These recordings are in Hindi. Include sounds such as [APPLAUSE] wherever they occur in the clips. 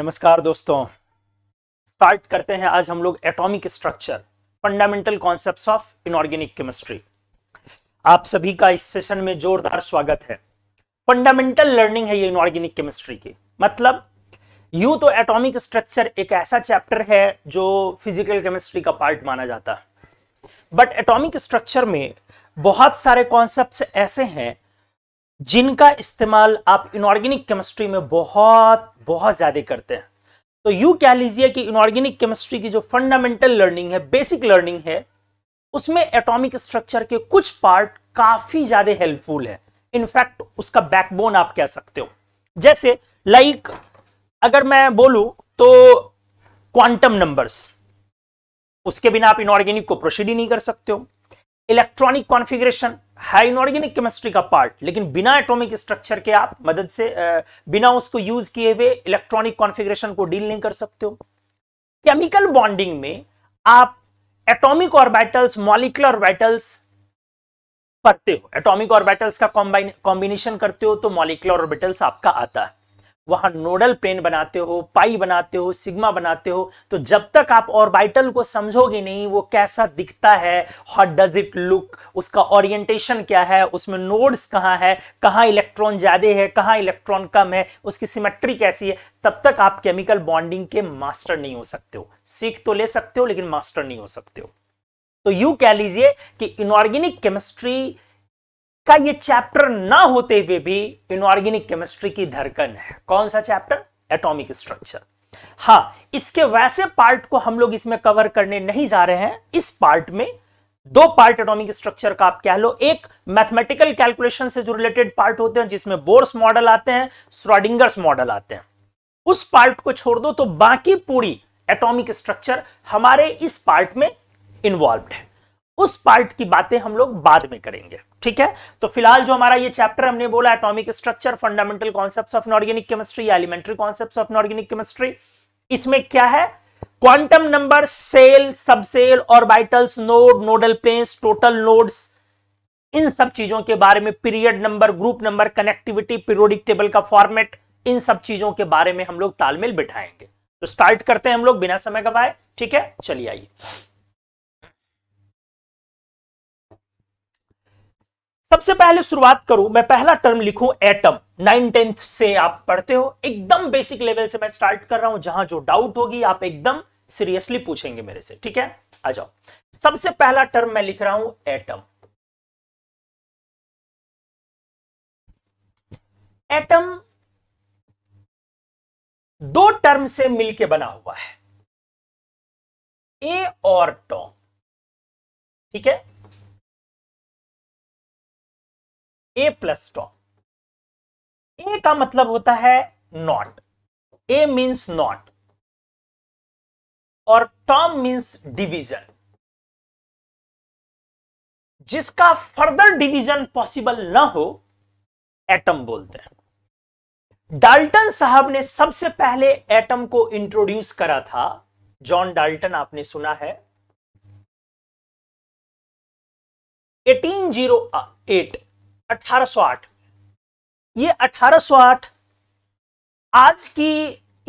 नमस्कार दोस्तों स्टार्ट करते हैं आज हम लोग atomic structure fundamental concepts of inorganic chemistry आप सभी का इस सेशन में जोरदार स्वागत है फंडामेंटल लर्निंग है ये इनऑर्गेनिक केमिस्ट्री की मतलब यू तो एटॉमिक स्ट्रक्चर एक ऐसा चैप्टर है जो फिजिकल केमिस्ट्री का पार्ट माना जाता है बट एटॉमिक स्ट्रक्चर में बहुत सारे कॉन्सेप्ट ऐसे हैं जिनका इस्तेमाल आप इनऑर्गेनिक केमिस्ट्री में बहुत बहुत ज़्यादा करते हैं तो यू कह लीजिए कि इनऑर्गेनिक केमिस्ट्री की जो फंडामेंटल लर्निंग है बेसिक लर्निंग है उसमें एटॉमिक स्ट्रक्चर के कुछ पार्ट काफ़ी ज़्यादा हेल्पफुल है इनफैक्ट उसका बैकबोन आप कह सकते हो जैसे लाइक like, अगर मैं बोलू तो क्वांटम नंबर्स उसके बिना आप इनऑर्गेनिक को प्रोसीड ही नहीं कर सकते हो इलेक्ट्रॉनिक कॉन्फ़िगरेशन है इनऑर्गेनिक केमिस्ट्री का पार्ट लेकिन बिना एटॉमिक स्ट्रक्चर के आप मदद से बिना उसको यूज किए हुए इलेक्ट्रॉनिक कॉन्फ़िगरेशन को डील नहीं कर सकते हो केमिकल बॉन्डिंग में आप एटॉमिक ऑर्बिटल्स मॉलिकुलर ऑर्बिटल्स करते हो एटॉमिक ऑर्बिटल्स का कॉम्बिनेशन करते हो तो मॉलिकुलर ऑर्बिटल्स आपका आता है वहां नोडल पेन बनाते हो पाई बनाते हो सिग्मा बनाते हो तो जब तक आप ऑर्बिटल को समझोगे नहीं वो कैसा दिखता है हाउ डज इट लुक उसका ओरिएंटेशन क्या है उसमें नोड्स कहाँ है कहाँ इलेक्ट्रॉन ज्यादा है कहाँ इलेक्ट्रॉन कम है उसकी सिमेट्री कैसी है तब तक आप केमिकल बॉन्डिंग के मास्टर नहीं हो सकते हो सीख तो ले सकते हो लेकिन मास्टर नहीं हो सकते हो तो यू कह लीजिए कि इनऑर्गेनिक केमिस्ट्री का ये चैप्टर ना होते हुए भी इनऑर्गेनिक केमिस्ट्री की धड़कन है कौन सा चैप्टर एटॉमिक स्ट्रक्चर हाँ इसके वैसे पार्ट को हम लोग इसमें कवर करने नहीं जा रहे हैं इस पार्ट में दो पार्ट एटॉमिक स्ट्रक्चर का आप कह लो एक मैथमेटिकल कैलकुलेशन से जो रिलेटेड पार्ट होते हैं जिसमें बोर्स मॉडल आते हैं स्रॉडिंगर्स मॉडल आते हैं उस पार्ट को छोड़ दो तो बाकी पूरी एटॉमिक स्ट्रक्चर हमारे इस पार्ट में इन्वॉल्व है उस पार्ट की बातें हम लोग बाद में करेंगे ठीक है तो फिलहाल जो हमारा ये चैप्टर हमने बोला atomic structure fundamental concepts of inorganic chemistry elementary concept of inorganic chemistry इसमें क्या है quantum number shell subshell orbitals node nodal planes total nodes इन सब चीजों के बारे में period number group number connectivity periodic table का फॉर्मेट इन सब चीजों के बारे में हम लोग तालमेल बिठाएंगे तो स्टार्ट करते हैं हम लोग बिना समय गवाए ठीक है चलिए आइए सबसे पहले शुरुआत करूं मैं पहला टर्म लिखूं एटम नाइन टेंथ से आप पढ़ते हो एकदम बेसिक लेवल से मैं स्टार्ट कर रहा हूं जहां जो डाउट होगी आप एकदम सीरियसली पूछेंगे मेरे से ठीक है आ जाओ सबसे पहला टर्म मैं लिख रहा हूं एटम एटम दो टर्म से मिलके बना हुआ है ए और टॉम ठीक है ए प्लस टॉ ए का मतलब होता है नॉट ए मीन्स नॉट और टॉम मीन्स डिवीजन जिसका फर्दर डिवीजन पॉसिबल ना हो एटम बोलते हैं डाल्टन साहब ने सबसे पहले एटम को इंट्रोड्यूस करा था जॉन डाल्टन आपने सुना है 1808 1808 ये 1808 आज की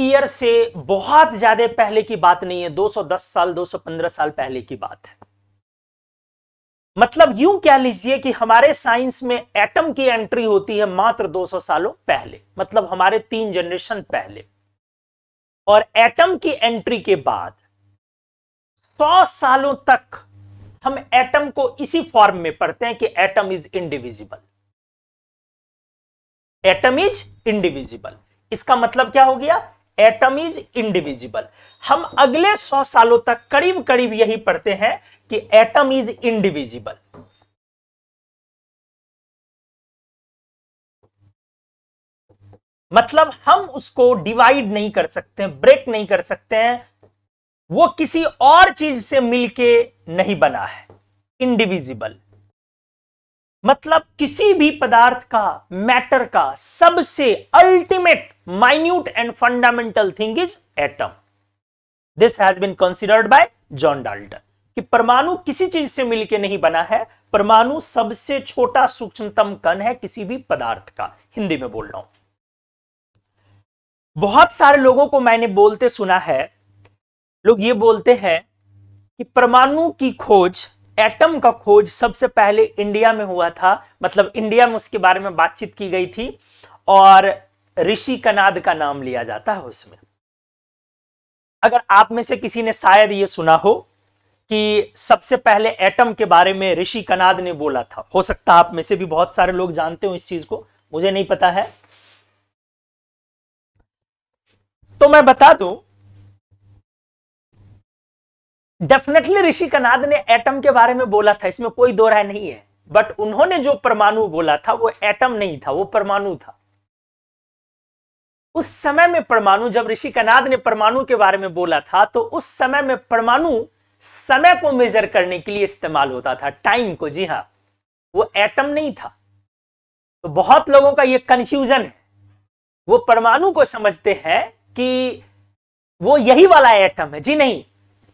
ईयर से बहुत ज्यादा पहले की बात नहीं है 210 साल 215 साल पहले की बात है मतलब यूं कह लीजिए कि हमारे साइंस में एटम की एंट्री होती है मात्र 200 सालों पहले मतलब हमारे तीन जनरेशन पहले और एटम की एंट्री के बाद 100 सालों तक हम एटम को इसी फॉर्म में पढ़ते हैं कि atom is indivisible atom is indivisible इसका मतलब क्या हो गया एटम इज इंडिविजिबल हम अगले सौ सालों तक करीब करीब यही पढ़ते हैं कि एटम इज इंडिविजिबल मतलब हम उसको डिवाइड नहीं कर सकते ब्रेक नहीं कर सकते हैं वो किसी और चीज से मिलके नहीं बना है इंडिविजिबल मतलब किसी भी पदार्थ का मैटर का सबसे ultimate minute and fundamental thing is atom this has been considered by John Dalton कि परमाणु किसी चीज से मिलकर नहीं बना है परमाणु सबसे छोटा सूक्ष्मतम कण है किसी भी पदार्थ का हिंदी में बोल रहा हूं बहुत सारे लोगों को मैंने बोलते सुना है लोग ये बोलते हैं कि परमाणु की खोज एटम का खोज सबसे पहले इंडिया में हुआ था मतलब इंडिया में उसके बारे में बातचीत की गई थी और ऋषि कनाद का नाम लिया जाता है उसमें अगर आप में से किसी ने शायद यह सुना हो कि सबसे पहले एटम के बारे में ऋषि कनाद ने बोला था हो सकता है आप में से भी बहुत सारे लोग जानते हो इस चीज को मुझे नहीं पता है तो मैं बता दूं डेफिनेटली ऋषि कनाद ने एटम के बारे में बोला था इसमें कोई दो राय नहीं है बट उन्होंने जो परमाणु बोला था वो एटम नहीं था वो परमाणु था उस समय में परमाणु जब ऋषि कनाद ने परमाणु के बारे में बोला था तो उस समय में परमाणु समय को मेजर करने के लिए इस्तेमाल होता था टाइम को जी हाँ वो एटम नहीं था तो बहुत लोगों का ये कंफ्यूजन है वो परमाणु को समझते हैं कि वो यही वाला एटम है जी नहीं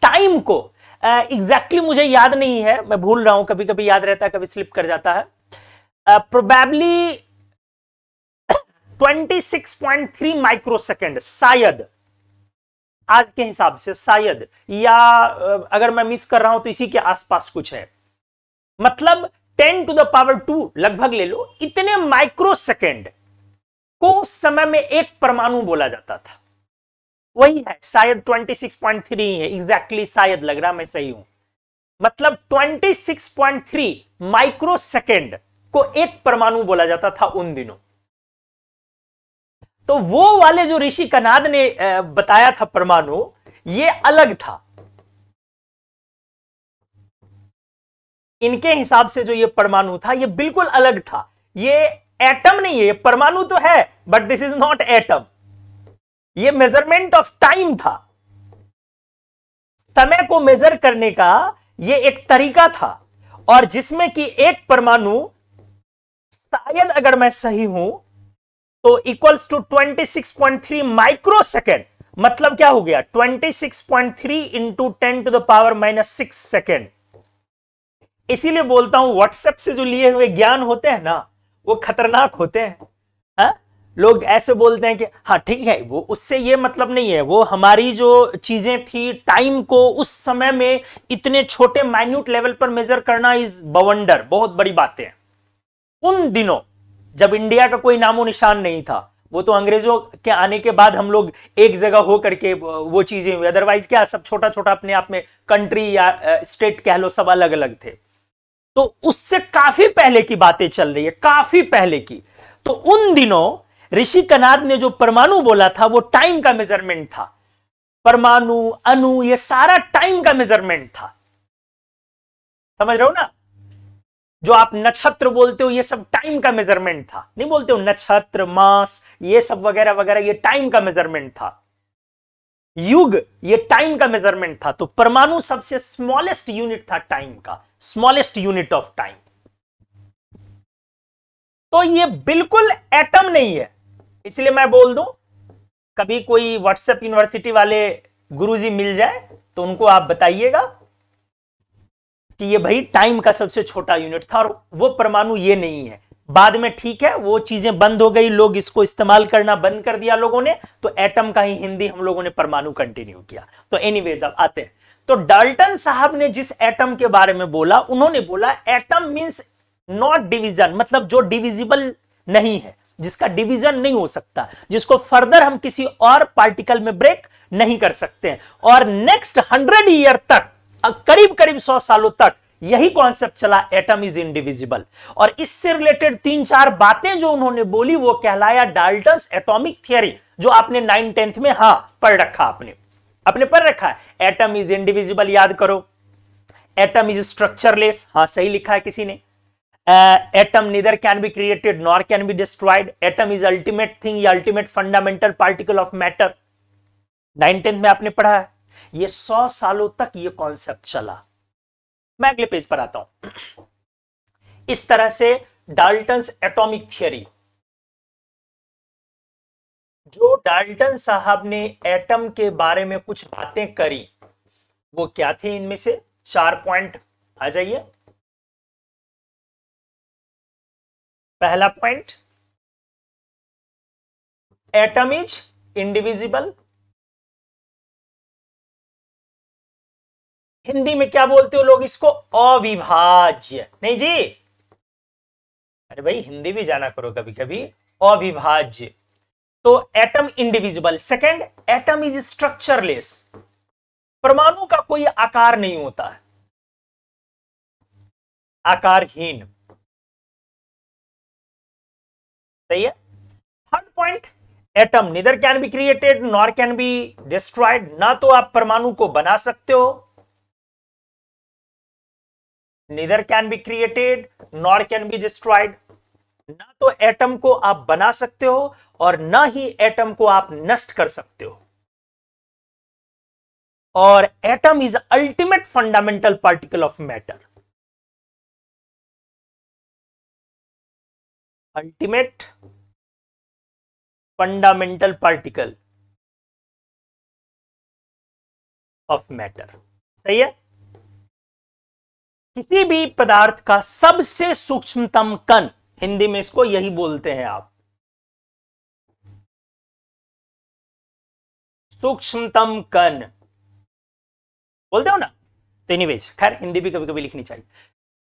टाइम को एग्जैक्टली uh, मुझे याद नहीं है मैं भूल रहा हूं कभी कभी याद रहता है कभी स्लिप कर जाता है probably twenty six point three microsecond शायद आज के हिसाब से शायद या uh, अगर मैं मिस कर रहा हूं तो इसी के आसपास कुछ है मतलब ten to the power two लगभग ले लो इतने माइक्रो सेकेंड को उस समय में एक परमाणु बोला जाता था वही है शायद 26.3 है एग्जैक्टली शायद लग रहा मैं सही हूं मतलब 26.3 माइक्रो सेकेंड को एक परमाणु बोला जाता था उन दिनों तो वो वाले जो ऋषि कनाद ने बताया था परमाणु ये अलग था इनके हिसाब से जो ये परमाणु था ये बिल्कुल अलग था ये एटम नहीं है परमाणु तो है but this is not atom ये मेजरमेंट ऑफ टाइम था समय को मेजर करने का ये एक तरीका था और जिसमें कि एक परमाणु शायद अगर मैं सही हूं तो इक्वल्स टू 26.3 माइक्रो सेकेंड मतलब क्या हो गया 26.3 into ten to the power minus six second इसीलिए बोलता हूं व्हाट्सएप से जो लिए हुए ज्ञान होते हैं ना वो खतरनाक होते हैं लोग ऐसे बोलते हैं कि हाँ ठीक है वो उससे ये मतलब नहीं है वो हमारी जो चीज़ें थी टाइम को उस समय में इतने छोटे माइन्यूट लेवल पर मेजर करना इज बवंडर बहुत बड़ी बातें हैं उन दिनों जब इंडिया का कोई नामो निशान नहीं था वो तो अंग्रेजों के आने के बाद हम लोग एक जगह हो करके वो चीज़ें हुई अदरवाइज क्या सब छोटा छोटा अपने आप में कंट्री या स्टेट कह लो सब अलग अलग थे तो उससे काफ़ी पहले की बातें चल रही है काफ़ी पहले की तो उन दिनों ऋषि कनाद ने जो परमाणु बोला था वो टाइम का मेजरमेंट था परमाणु अनु ये सारा टाइम का मेजरमेंट था समझ रहे हो ना जो आप नक्षत्र बोलते हो ये सब टाइम का मेजरमेंट था नहीं बोलते हो नक्षत्र मास ये सब वगैरह वगैरह ये टाइम का मेजरमेंट था युग ये टाइम का मेजरमेंट था तो परमाणु सबसे स्मॉलेस्ट यूनिट था टाइम का स्मॉलेस्ट यूनिट ऑफ टाइम तो ये बिल्कुल एटम नहीं है इसलिए मैं बोल दूं कभी कोई व्हाट्सएप यूनिवर्सिटी वाले गुरुजी मिल जाए तो उनको आप बताइएगा कि ये भाई टाइम का सबसे छोटा यूनिट था और वो परमाणु ये नहीं है बाद में ठीक है वो चीजें बंद हो गई लोग इसको इस्तेमाल करना बंद कर दिया लोगों ने तो एटम का ही हिंदी हम लोगों ने परमाणु कंटिन्यू किया तो एनीवेज अब आते हैं तो डाल्टन साहब ने जिस एटम के बारे में बोला उन्होंने बोला एटम मींस नॉट डिवीजन मतलब जो डिविजिबल नहीं है जिसका डिवीजन नहीं हो सकता जिसको फर्दर हम किसी और पार्टिकल में ब्रेक नहीं कर सकते हैं और नेक्स्ट हंड्रेड ईयर तक करीब करीब सौ सालों तक यही कॉन्सेप्ट चला एटम इज इंडिविजिबल और इससे रिलेटेड तीन चार बातें जो उन्होंने बोली वो कहलाया डाल्टन एटॉमिक थियरी जो आपने नाइन टेंथ में हाँ पढ़ रखा आपने अपने पढ़ रखा है एटम इज इंडिविजिबल याद करो एटम इज स्ट्रक्चरलेस हाँ सही लिखा है किसी ने uh, atom neither can be created nor can be destroyed atom is ultimate thing ya ultimate fundamental particle of matter 19th tenth में आपने पढ़ा है ये सौ सालों तक ये कॉन्सेप्ट चला मैं अगले पेज पर आता हूं इस तरह से डाल्टन एटॉमिक थियरी जो डाल्टन साहब ने एटम के बारे में कुछ बातें करी वो क्या थे इनमें से चार पॉइंट आ जाइए पहला point atom is indivisible Hindi में क्या बोलते हो लोग इसको अविभाज्य नहीं जी अरे भाई हिंदी भी जाना करो कभी कभी अविभाज्य तो atom indivisible second atom is structureless परमाणु का कोई आकार नहीं होता आकारहीन बताइए third point atom neither can be created nor can be destroyed ना तो आप परमाणु को बना सकते हो neither can be created nor can be destroyed ना तो एटम को आप बना सकते हो और ना ही एटम को आप नष्ट कर सकते हो और atom is ultimate fundamental particle of matter ultimate fundamental particle of matter सही है किसी भी पदार्थ का सबसे सूक्ष्मतम कण हिंदी में इसको यही बोलते हैं आप सूक्ष्मतम कण बोलते हो ना तो एनीवेज खैर हिंदी भी कभी कभी लिखनी चाहिए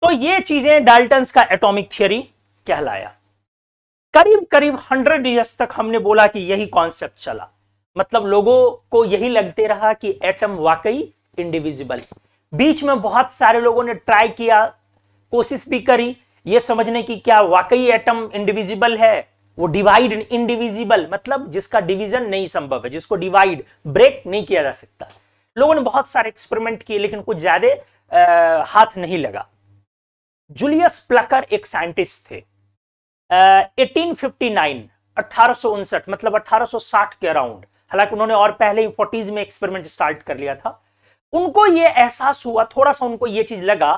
तो ये चीजें डाल्टन्स का एटॉमिक थियोरी कहलाया करीब करीब हंड्रेड ईयर्स तक हमने बोला कि यही कॉन्सेप्ट चला मतलब लोगों को यही लगते रहा कि एटम वाकई इंडिविजिबल है बीच में बहुत सारे लोगों ने ट्राई किया कोशिश भी करी ये समझने की क्या वाकई एटम इंडिविजिबल है वो डिवाइड इंडिविजिबल मतलब जिसका डिवीजन नहीं संभव है जिसको डिवाइड ब्रेक नहीं किया जा सकता लोगों ने बहुत सारे एक्सपेरिमेंट किए लेकिन कुछ ज्यादा हाथ नहीं लगा जूलियस प्लकर एक साइंटिस्ट थे एटीन फिफ्टी नाइन मतलब 1860 के अराउंड हालांकि उन्होंने और पहले ही फोर्टीज में एक्सपेरिमेंट स्टार्ट कर लिया था उनको ये एहसास हुआ थोड़ा सा उनको ये चीज लगा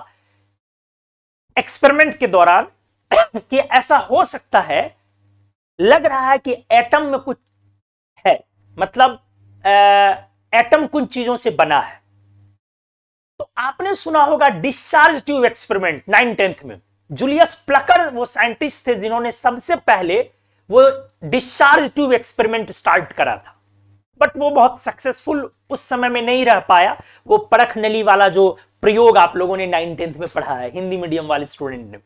एक्सपेरिमेंट के दौरान कि ऐसा हो सकता है लग रहा है कि एटम में कुछ है मतलब एटम कुछ चीजों से बना है तो आपने सुना होगा discharge tube experiment nine tenth में जूलियस प्लकर वो साइंटिस्ट थे जिन्होंने सबसे पहले वो डिस्चार्ज ट्यूब एक्सपेरिमेंट स्टार्ट करा था बट वो बहुत सक्सेसफुल उस समय में नहीं रह पाया वो परख नली वाला जो प्रयोग आप लोगों ने नाइन टेंथ में पढ़ा है हिंदी मीडियम वाले स्टूडेंट ने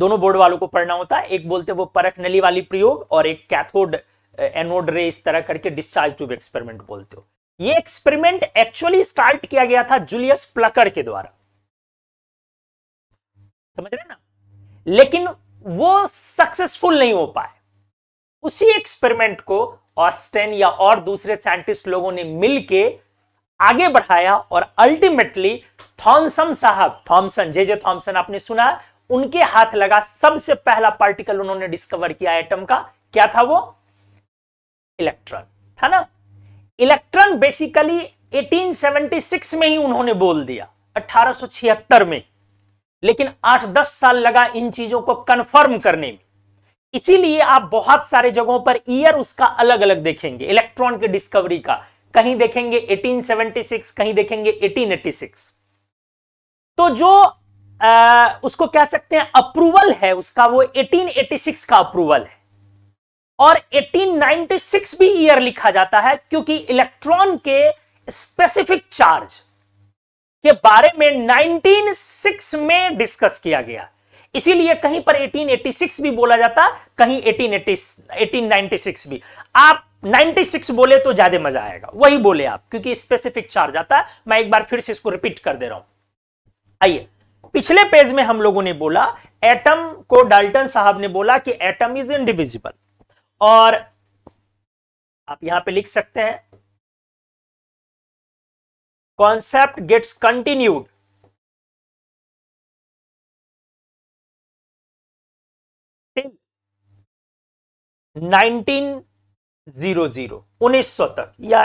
दोनों बोर्ड वालों को पढ़ना होता है एक बोलते वो परख नली वाली प्रयोग और एक कैथोड एनोड रे इस तरह करके डिस्चार्ज ट्यूब एक्सपेरिमेंट बोलते हो ये एक्सपेरिमेंट एक्चुअली स्टार्ट किया गया था जूलियस प्लकर के द्वारा समझ रहे ना लेकिन वो सक्सेसफुल नहीं हो पाए उसी एक्सपेरिमेंट को ऑस्टेन या और दूसरे साइंटिस्ट लोगों ने मिलके आगे बढ़ाया और अल्टीमेटली थॉमसन साहब थॉमसन जे जे थॉमसन आपने सुना उनके हाथ लगा सबसे पहला पार्टिकल उन्होंने डिस्कवर किया एटम का क्या था वो इलेक्ट्रॉन था ना इलेक्ट्रॉन बेसिकली 1876 में ही उन्होंने बोल दिया 1876 में लेकिन आठ दस साल लगा इन चीजों को कंफर्म करने में इसीलिए आप बहुत सारे जगहों पर ईयर उसका अलग अलग देखेंगे इलेक्ट्रॉन के डिस्कवरी का कहीं देखेंगे 1876 कहीं देखेंगे 1886 तो जो आ, उसको कह सकते हैं अप्रूवल है उसका वो 1886 का अप्रूवल है और 1896 भी ईयर लिखा जाता है क्योंकि इलेक्ट्रॉन के स्पेसिफिक चार्ज के बारे में 196 में डिस्कस किया गया इसीलिए कहीं पर 1886 भी बोला जाता कहीं 1880 1896 भी आप 96 बोले तो ज्यादा मजा आएगा वही बोले आप क्योंकि स्पेसिफिक चार्ज आता है मैं एक बार फिर से इसको रिपीट कर दे रहा हूं आइए पिछले पेज में हम लोगों ने बोला एटम को डाल्टन साहब ने बोला कि एटम इज इंडिविजिबल और आप यहां पे लिख सकते हैं concept gets continued till 1900 1900 तक या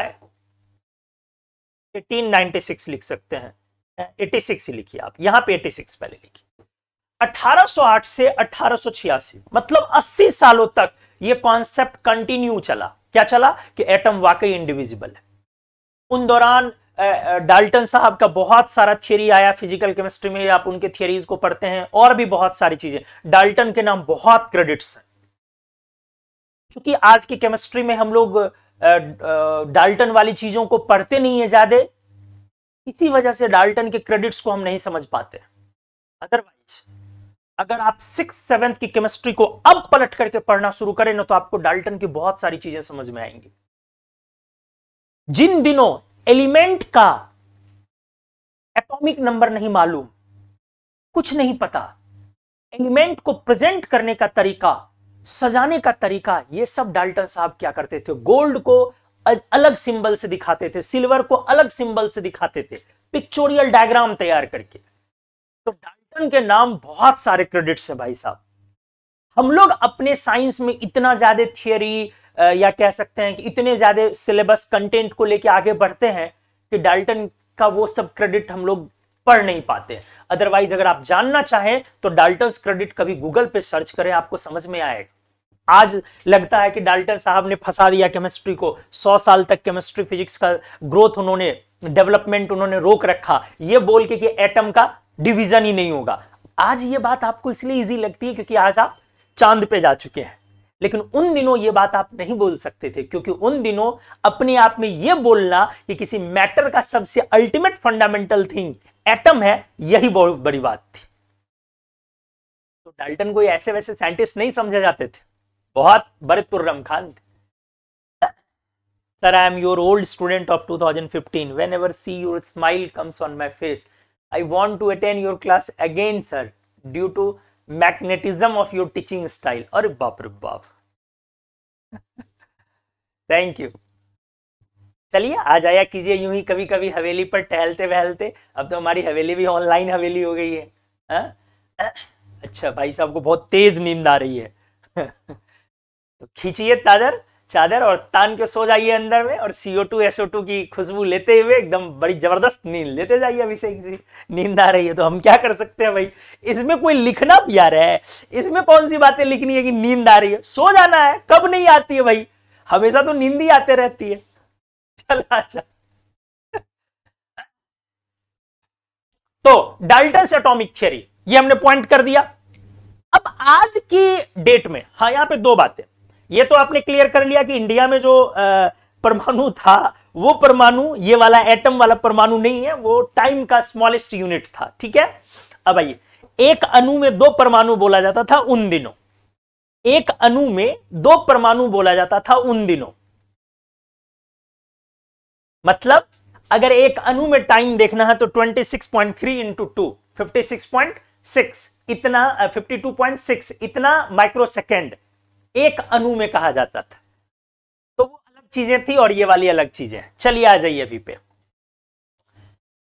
1896 लिख सकते हैं 86 लिखिए आप यहां पे 86 पहले लिखिए 1808 से मतलब 80 सालों तक यह कॉन्सेप्ट कंटिन्यू चला क्या चला कि एटम वाकई इंडिविजिबल है उन दौरान डाल्टन साहब का बहुत सारा थियरी आया फिजिकल केमिस्ट्री में आप उनके थियरीज को पढ़ते हैं और भी बहुत सारी चीजें डाल्टन के नाम बहुत क्रेडिट्स हैं क्योंकि आज की केमिस्ट्री में हम लोग डाल्टन वाली चीजों को पढ़ते नहीं है ज्यादा इसी वजह से डाल्टन के क्रेडिट्स को हम नहीं समझ पाते अदरवाइज अगर आप सिक्स सेवेंथ की केमिस्ट्री को अब पलट करके पढ़ना शुरू करें ना तो आपको डाल्टन की बहुत सारी चीजें समझ में आएंगी जिन दिनों एलिमेंट का एटॉमिक नंबर नहीं मालूम कुछ नहीं पता एलिमेंट को प्रेजेंट करने का तरीका सजाने का तरीका ये सब डाल्टन साहब क्या करते थे गोल्ड को अलग सिंबल से दिखाते थे सिल्वर को अलग सिंबल से दिखाते थे पिक्चोरियल डायग्राम तैयार करके तो डाल्टन के नाम बहुत सारे क्रेडिट्स है भाई साहब हम लोग अपने साइंस में इतना ज्यादा थियोरी या कह सकते हैं कि इतने ज़्यादा सिलेबस कंटेंट को लेके आगे बढ़ते हैं कि डाल्टन का वो सब क्रेडिट हम लोग पढ़ नहीं पाते अदरवाइज अगर आप जानना चाहें तो डाल्टन क्रेडिट कभी गूगल पे सर्च करें आपको समझ में आएगा आज लगता है कि डाल्टन साहब ने फंसा दिया केमिस्ट्री को सौ साल तक केमिस्ट्री फिजिक्स का ग्रोथ उन्होंने डेवलपमेंट उन्होंने रोक रखा ये बोल के कि एटम का डिवीजन ही नहीं होगा आज ये बात आपको इसलिए इजी लगती है क्योंकि आज आप चांद पे जा चुके हैं लेकिन उन दिनों ये बात आप नहीं बोल सकते थे क्योंकि उन दिनों अपने आप में ये बोलना कि किसी मैटर का सबसे अल्टीमेट फंडामेंटल थिंग एटम है यही बहुत बड़ी बात थी तो डाल्टन को ऐसे वैसे साइंटिस्ट नहीं समझे जाते थे बहुत भरतपुर खान थे your old student of two thousand fifteen whenever see your smile comes on my face I want to attend your class again sir due to magnetism of your teaching style अरे बाप रे बाप थैंक यू चलिए आ जाया कीजिए यूं ही कभी कभी हवेली पर टहलते वहलते अब तो हमारी हवेली भी ऑनलाइन हवेली हो गई है आ? हाँ? अच्छा भाई साहब को बहुत तेज नींद आ रही है [LAUGHS] तो खींचिए तादर चादर और तान के सो जाइए अंदर में और सीओ टू एसओ टू की खुशबू लेते हुए एकदम बड़ी जबरदस्त नींद लेते जाइए अभिषेक जी नींद आ रही है तो हम क्या कर सकते हैं भाई इसमें कोई लिखना भी आ रहा है इसमें कौन सी बातें लिखनी है कि नींद आ रही है सो जाना है कब नहीं आती है भाई हमेशा तो नींद ही आते रहती है चला अच्छा तो डाल्टन एटॉमिक थियरी ये हमने पॉइंट कर दिया अब आज की डेट में हाँ यहां पे दो बातें ये तो आपने क्लियर कर लिया कि इंडिया में जो परमाणु था वो परमाणु ये वाला एटम वाला परमाणु नहीं है वो टाइम का स्मॉलेस्ट यूनिट था ठीक है अब आइए एक अणु में दो परमाणु बोला जाता था उन दिनों एक अणु में दो परमाणु बोला जाता था उन दिनों मतलब अगर एक अणु में टाइम देखना है तो 26.3 six point three into two fifty इतना 52.6 इतना माइक्रोसेकेंड एक अनु में कहा जाता था तो वो अलग चीजें थी और ये वाली अलग चीजें चलिए आ जाइए अभी पे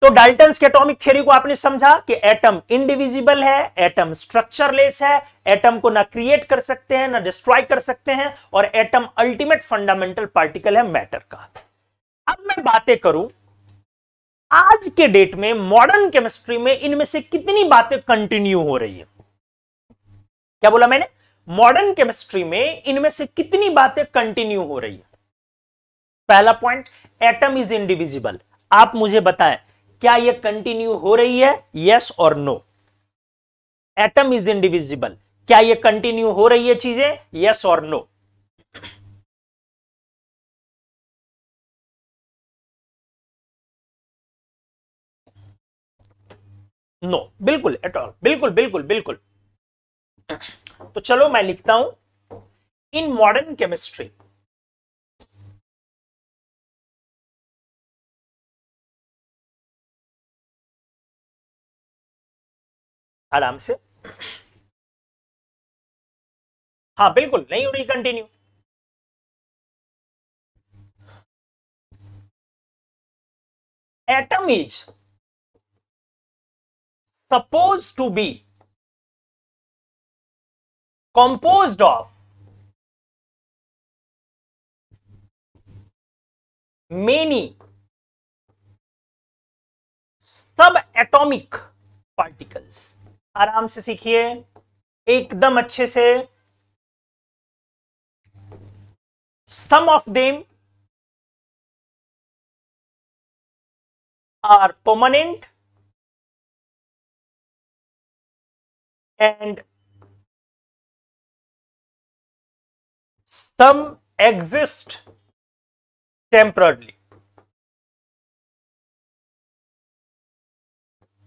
तो डाल्टन के एटॉमिक थ्योरी को आपने समझा कि एटम इनडिविजिबल है एटम स्ट्रक्चरलेस है एटम को ना क्रिएट कर सकते हैं ना डिस्ट्रॉय कर सकते हैं और एटम अल्टीमेट फंडामेंटल पार्टिकल है मैटर का अब मैं बातें करूं आज के डेट में मॉडर्न केमिस्ट्री में इनमें से कितनी बातें कंटिन्यू हो रही है क्या बोला मैंने मॉडर्न केमिस्ट्री में इनमें से कितनी बातें कंटिन्यू हो रही है पहला पॉइंट एटम इज इंडिविजिबल आप मुझे बताएं क्या यह कंटिन्यू हो रही है यस और नो एटम इज इंडिविजिबल क्या यह कंटिन्यू हो रही है चीजें यस और नो नो बिल्कुल एट ऑल बिल्कुल बिल्कुल बिल्कुल तो चलो मैं लिखता हूं इन मॉडर्न केमिस्ट्री आराम से हाँ बिल्कुल नहीं हो रही continue atom is suppose to be of many many atomic particles आराम से सीखिए एकदम अच्छे से some of them are permanent and some exist temporarily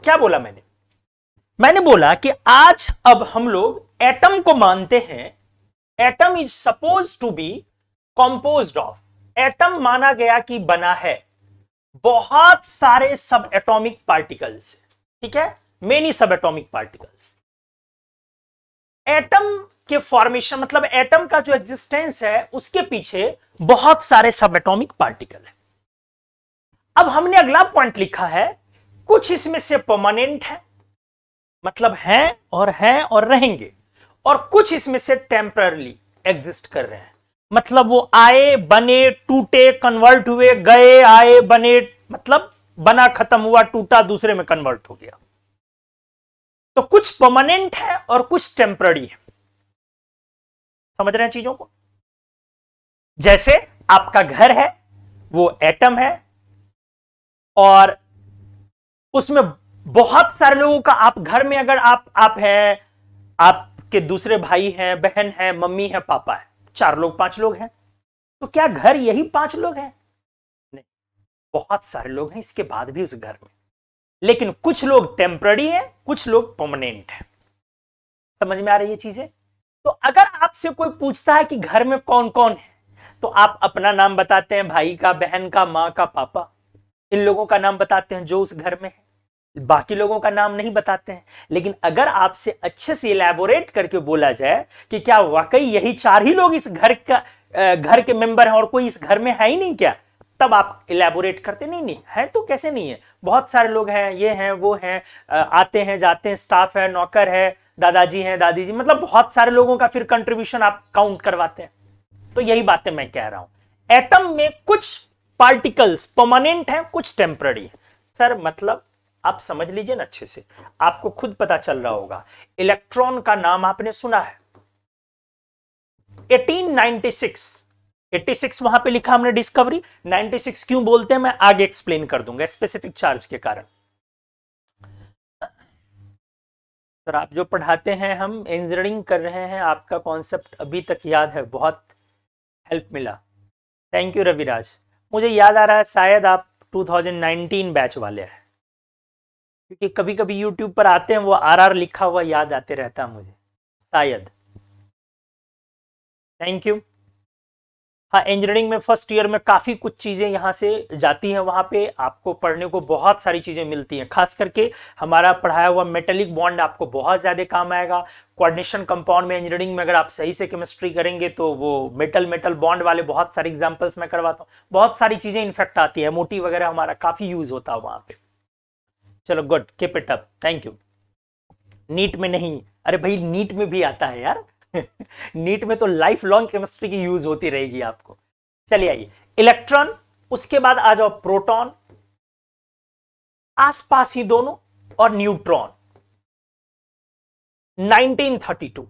क्या बोला मैंने मैंने बोला कि आज अब हम लोग एटम को मानते हैं atom is suppose to be compose of atom माना गया कि बना है बहुत सारे सब एटॉमिक पार्टिकल्स ठीक है many subatomic particles atom के फॉर्मेशन मतलब एटम का जो एग्जिस्टेंस है उसके पीछे बहुत सारे सब एटोमिक पार्टिकल है अब हमने अगला पॉइंट लिखा है कुछ इसमें से परमानेंट है मतलब हैं और हैं और रहेंगे और कुछ इसमें से टेम्परली एग्जिस्ट कर रहे हैं मतलब वो आए बने टूटे कन्वर्ट हुए गए आए बने मतलब बना खत्म हुआ टूटा दूसरे में कन्वर्ट हो गया तो कुछ परमानेंट है और कुछ टेम्पररी है समझ रहे हैं चीजों को जैसे आपका घर है वो एटम है और उसमें बहुत सारे लोगों का आप घर में अगर आप आप हैं आपके दूसरे भाई हैं बहन है मम्मी है पापा है चार लोग पांच लोग हैं तो क्या घर यही पांच लोग हैं नहीं बहुत सारे लोग हैं इसके बाद भी उस घर में लेकिन कुछ लोग टेम्पररी हैं कुछ लोग पर्मानेंट हैं समझ में आ रही है चीजें तो अगर आपसे कोई पूछता है कि घर में कौन कौन है तो आप अपना नाम बताते हैं भाई का बहन का माँ का पापा इन लोगों का नाम बताते हैं जो उस घर में है बाकी लोगों का नाम नहीं बताते हैं लेकिन अगर आपसे अच्छे से इलेबोरेट करके बोला जाए कि क्या वाकई यही चार ही लोग इस घर का घर के मेंबर हैं और कोई इस घर में है ही नहीं क्या तब आप इलेबोरेट करते नहीं नहीं है तो कैसे नहीं है बहुत सारे लोग हैं ये हैं वो हैं आते हैं जाते हैं स्टाफ है नौकर है दादाजी हैं दादी जी मतलब बहुत सारे लोगों का फिर कंट्रीब्यूशन आप काउंट करवाते हैं तो यही बातें मैं कह रहा हूं एटम में कुछ पार्टिकल्स परमानेंट हैं कुछ टेम्पररी है सर मतलब आप समझ लीजिए ना अच्छे से आपको खुद पता चल रहा होगा इलेक्ट्रॉन का नाम आपने सुना है 1896 86 वहां पे लिखा हमने डिस्कवरी 96 क्यों बोलते हैं मैं आगे एक्सप्लेन कर दूंगा स्पेसिफिक चार्ज के कारण सर आप जो पढ़ाते हैं हम इंजीनियरिंग कर रहे हैं आपका कॉन्सेप्ट अभी तक याद है बहुत हेल्प मिला थैंक यू रविराज मुझे याद आ रहा है शायद आप 2019 बैच वाले हैं क्योंकि कभी कभी यूट्यूब पर आते हैं वो आरआर लिखा हुआ याद आते रहता है मुझे शायद थैंक यू हाँ इंजीनियरिंग में फर्स्ट ईयर में काफ़ी कुछ चीज़ें यहाँ से जाती हैं वहाँ पे आपको पढ़ने को बहुत सारी चीज़ें मिलती हैं खास करके हमारा पढ़ाया हुआ मेटेलिक बॉन्ड आपको बहुत ज़्यादा काम आएगा कोऑर्डिनेशन कंपाउंड में इंजीनियरिंग में अगर आप सही से केमिस्ट्री करेंगे तो वो मेटल मेटल बॉन्ड वाले बहुत सारे एग्जाम्पल्स मैं करवाता हूँ बहुत सारी चीज़ें इन्फेक्ट आती है मोटी वगैरह हमारा काफ़ी यूज़ होता है वहाँ पे चलो good keep it up thank you NEET में नहीं अरे भाई नीट में भी आता है यार [LAUGHS] नीट में तो लाइफ लॉन्ग केमिस्ट्री की यूज होती रहेगी आपको चलिए आइए इलेक्ट्रॉन उसके बाद आ जाओ प्रोटॉन आसपास ही दोनों और न्यूट्रॉन 1932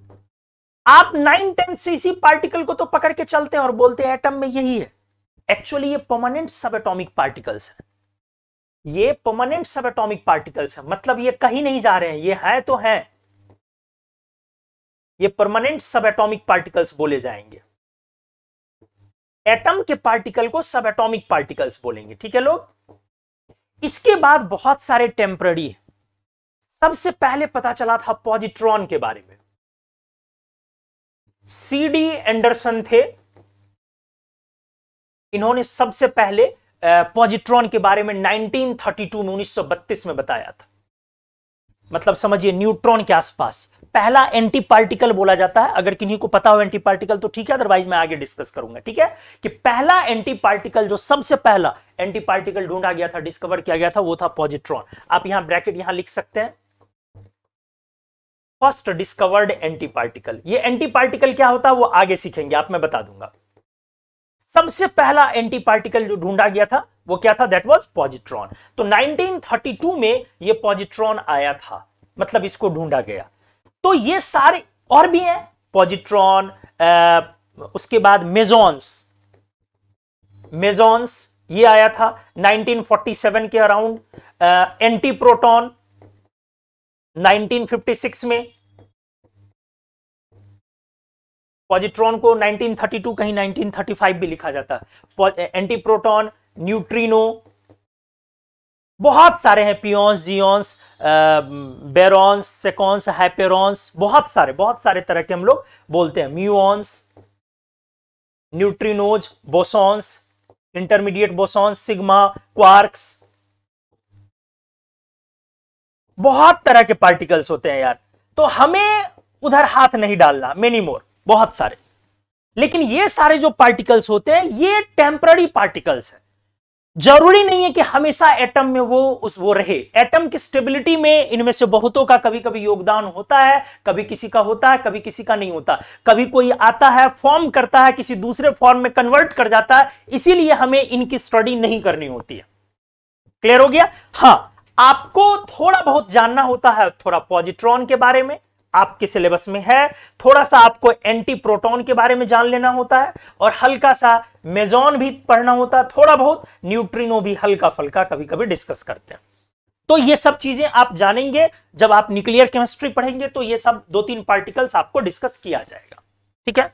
आप नाइन से सीसी पार्टिकल को तो पकड़ के चलते हैं और बोलते हैं एटम में यही है एक्चुअली ये परमानेंट सब एटोमिक पार्टिकल्स है ये परमानेंट सब एटोमिक पार्टिकल्स है मतलब ये कहीं नहीं जा रहे हैं ये है तो हैं ये परमानेंट सब एटॉमिक पार्टिकल्स बोले जाएंगे एटम के पार्टिकल को सब एटॉमिक पार्टिकल्स बोलेंगे ठीक है लोग इसके बाद बहुत सारे टेम्पररी सबसे पहले पता चला था पॉजिट्रॉन के बारे में सी डी एंडरसन थे इन्होंने सबसे पहले पॉजिट्रॉन के बारे में 1932 में 1932 में बताया था मतलब समझिए न्यूट्रॉन के आसपास पहला एंटी पार्टिकल बोला जाता है अगर किन्हीं को पता हो एंटी पार्टिकल तो ठीक है अदरवाइज मैं आगे डिस्कस करूंगा ठीक है कि पहला एंटी पार्टिकल जो सबसे पहला एंटी पार्टिकल ढूंढा गया था डिस्कवर किया गया था वो था पॉजिट्रॉन आप यहां ब्रैकेट यहां लिख सकते हैं फर्स्ट डिस्कवर्ड एंटी पार्टिकल ये एंटी पार्टिकल क्या होता है वो आगे सीखेंगे आप मैं बता दूंगा सबसे पहला एंटी पार्टिकल जो ढूंढा गया था वो क्या था दैट वाज पॉजिट्रॉन तो 1932 में ये पॉजिट्रॉन आया था मतलब इसको ढूंढा गया तो ये सारे और भी हैं पॉजिट्रॉन उसके बाद मेजोन्स मेजोन्स ये आया था 1947 के अराउंड एंटी प्रोटॉन 1956 में पॉजिट्रॉन को 1932 कहीं 1935 भी लिखा जाता है एंटी प्रोटॉन न्यूट्रीनो बहुत सारे हैं पियोन्स जियोन्स बेरॉन्स सेकॉन्स हाइपेरॉन्स बहुत सारे बहुत सारे तरह के हम लोग बोलते हैं muons neutrinos bosons intermediate bosons sigma quarks बहुत तरह के पार्टिकल्स होते हैं यार तो हमें उधर हाथ नहीं डालना मेनी मोर बहुत सारे लेकिन ये सारे जो पार्टिकल्स होते हैं ये टेम्पररी पार्टिकल्स हैं जरूरी नहीं है कि हमेशा एटम में वो उस वो रहे एटम की स्टेबिलिटी में इनमें से बहुतों का कभी कभी योगदान होता है कभी किसी का होता है कभी किसी का नहीं होता कभी कोई आता है फॉर्म करता है किसी दूसरे फॉर्म में कन्वर्ट कर जाता है इसीलिए हमें इनकी स्टडी नहीं करनी होती है क्लियर हो गया हाँ आपको थोड़ा बहुत जानना होता है थोड़ा पॉजिट्रॉन के बारे में आपके सिलेबस में है थोड़ा सा आपको एंटी प्रोटॉन के बारे में जान लेना होता है और हल्का सा मेजोन भी पढ़ना होता है थोड़ा बहुत न्यूट्रिनो भी हल्का फल्का कभी कभी डिस्कस करते हैं तो ये सब चीजें आप जानेंगे जब आप न्यूक्लियर केमिस्ट्री पढ़ेंगे तो ये सब दो तीन पार्टिकल्स आपको डिस्कस किया जाएगा ठीक है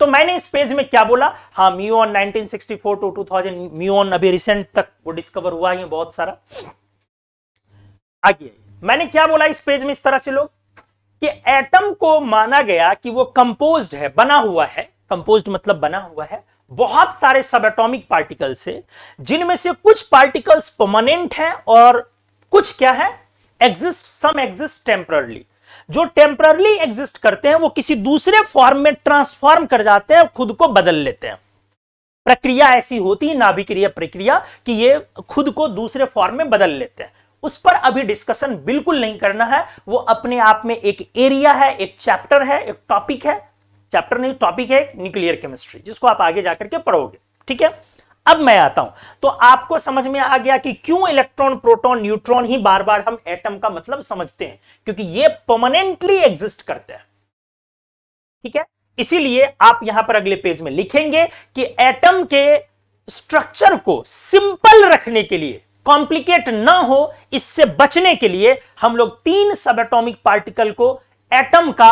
तो मैंने इस पेज में क्या बोला हाँ म्यून नाइनटीन टू 2000 म्यून अभी रिसेंट तक वो डिस्कवर हुआ है बहुत सारा आगे मैंने क्या बोला इस पेज में इस तरह से लोग कि एटम को माना गया कि वो कंपोज्ड है बना हुआ है कंपोज्ड मतलब बना हुआ है बहुत सारे सब एटॉमिक पार्टिकल से जिनमें से कुछ पार्टिकल्स परमानेंट हैं और कुछ क्या है एग्जिस्ट सम एग्जिस्ट टेम्पररली जो टेम्परली एग्जिस्ट करते हैं वो किसी दूसरे फॉर्म में ट्रांसफॉर्म कर जाते हैं खुद को बदल लेते हैं प्रक्रिया ऐसी होती है नाभिक्रिय प्रक्रिया कि ये खुद को दूसरे फॉर्म में बदल लेते हैं उस पर अभी डिस्कशन बिल्कुल नहीं करना है वो अपने आप में एक एरिया है एक चैप्टर है एक टॉपिक है चैप्टर नहीं टॉपिक है न्यूक्लियर केमिस्ट्री जिसको आप आगे जाकर के पढ़ोगे ठीक है अब मैं आता हूं तो आपको समझ में आ गया कि क्यों इलेक्ट्रॉन प्रोटॉन न्यूट्रॉन ही बार बार हम एटम का मतलब समझते हैं क्योंकि ये परमानेंटली एग्जिस्ट करते हैं ठीक है इसीलिए आप यहां पर अगले पेज में लिखेंगे कि एटम के स्ट्रक्चर को सिंपल रखने के लिए कॉम्प्लिकेट ना हो इससे बचने के लिए हम लोग तीन सब एटोमिक पार्टिकल को एटम का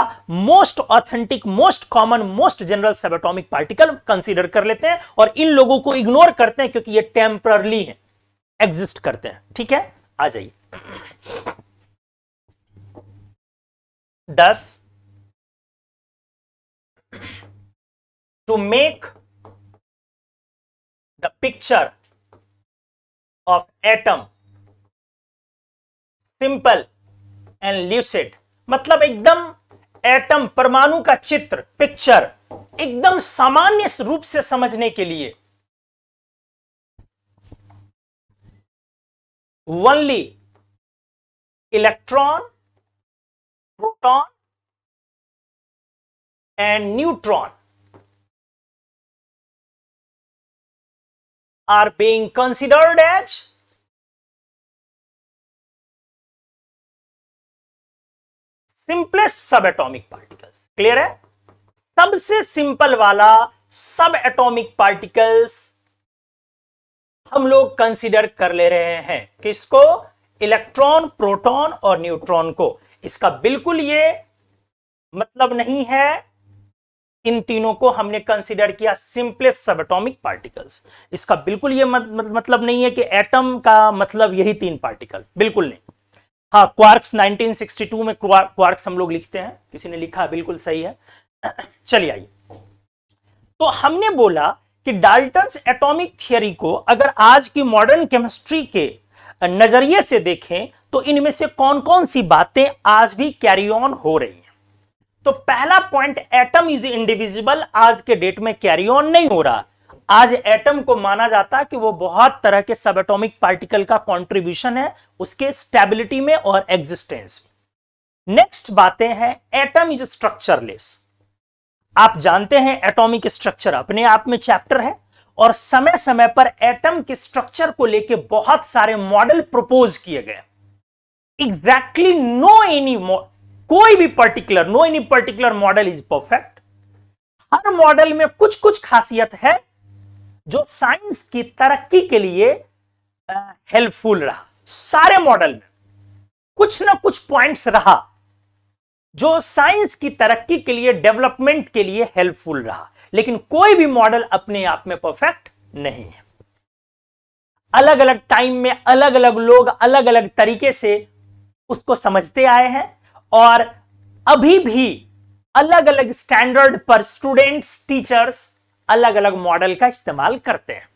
most authentic most common most general subatomic particle consider कर लेते हैं और इन लोगों को इग्नोर करते हैं क्योंकि ये टेम्पररली है एग्जिस्ट करते हैं ठीक है आ जाइए thus to make the picture of atom simple and lucid मतलब एकदम एटम परमाणु का चित्र पिक्चर एकदम सामान्य रूप से समझने के लिए only electron proton and neutron are being considered as subatomic particles clear है सबसे सिंपल वाला सब एटॉमिक पार्टिकल्स हम लोग कंसिडर कर ले रहे हैं किसको इलेक्ट्रॉन प्रोटॉन और न्यूट्रॉन को इसका बिल्कुल ये मतलब नहीं है इन तीनों को हमने कंसिडर किया सिंपलेस्ट सबएटॉमिक पार्टिकल्स इसका बिल्कुल ये मत, मतलब नहीं है कि एटम का मतलब यही तीन पार्टिकल बिल्कुल नहीं हाँ क्वार्क्स 1962 में क्वार्क्स हम लोग लिखते हैं किसी ने लिखा बिल्कुल सही है [CLEARS THROAT] चलिए आइए तो हमने बोला कि डाल्टन एटॉमिक थियरी को अगर आज की मॉडर्न केमिस्ट्री के नजरिए से देखें तो इनमें से कौन कौन सी बातें आज भी कैरी ऑन हो रही हैं तो पहला पॉइंट एटम इज इंडिविजिबल आज के डेट में कैरी ऑन नहीं हो रहा आज एटम को माना जाता कि वो बहुत तरह के सब एटोमिक पार्टिकल का कंट्रीब्यूशन है उसके स्टेबिलिटी में और एग्जिस्टेंस नेक्स्ट बातें हैं एटम इज स्ट्रक्चरलेस आप जानते हैं एटॉमिक स्ट्रक्चर अपने आप में चैप्टर है और समय समय पर एटम के स्ट्रक्चर को लेके बहुत सारे मॉडल प्रपोज किए गए एग्जैक्टली नो एनी कोई भी particular no any particular model is perfect हर मॉडल में कुछ कुछ खासियत है जो साइंस की तरक्की के लिए हेल्पफुल रहा सारे मॉडल में कुछ ना कुछ पॉइंट्स रहा जो साइंस की तरक्की के लिए डेवलपमेंट के लिए हेल्पफुल रहा लेकिन कोई भी मॉडल अपने आप में परफेक्ट नहीं है अलग अलग टाइम में अलग अलग लोग अलग अलग तरीके से उसको समझते आए हैं और अभी भी अलग अलग स्टैंडर्ड पर स्टूडेंट्स टीचर्स अलग अलग मॉडल का इस्तेमाल करते हैं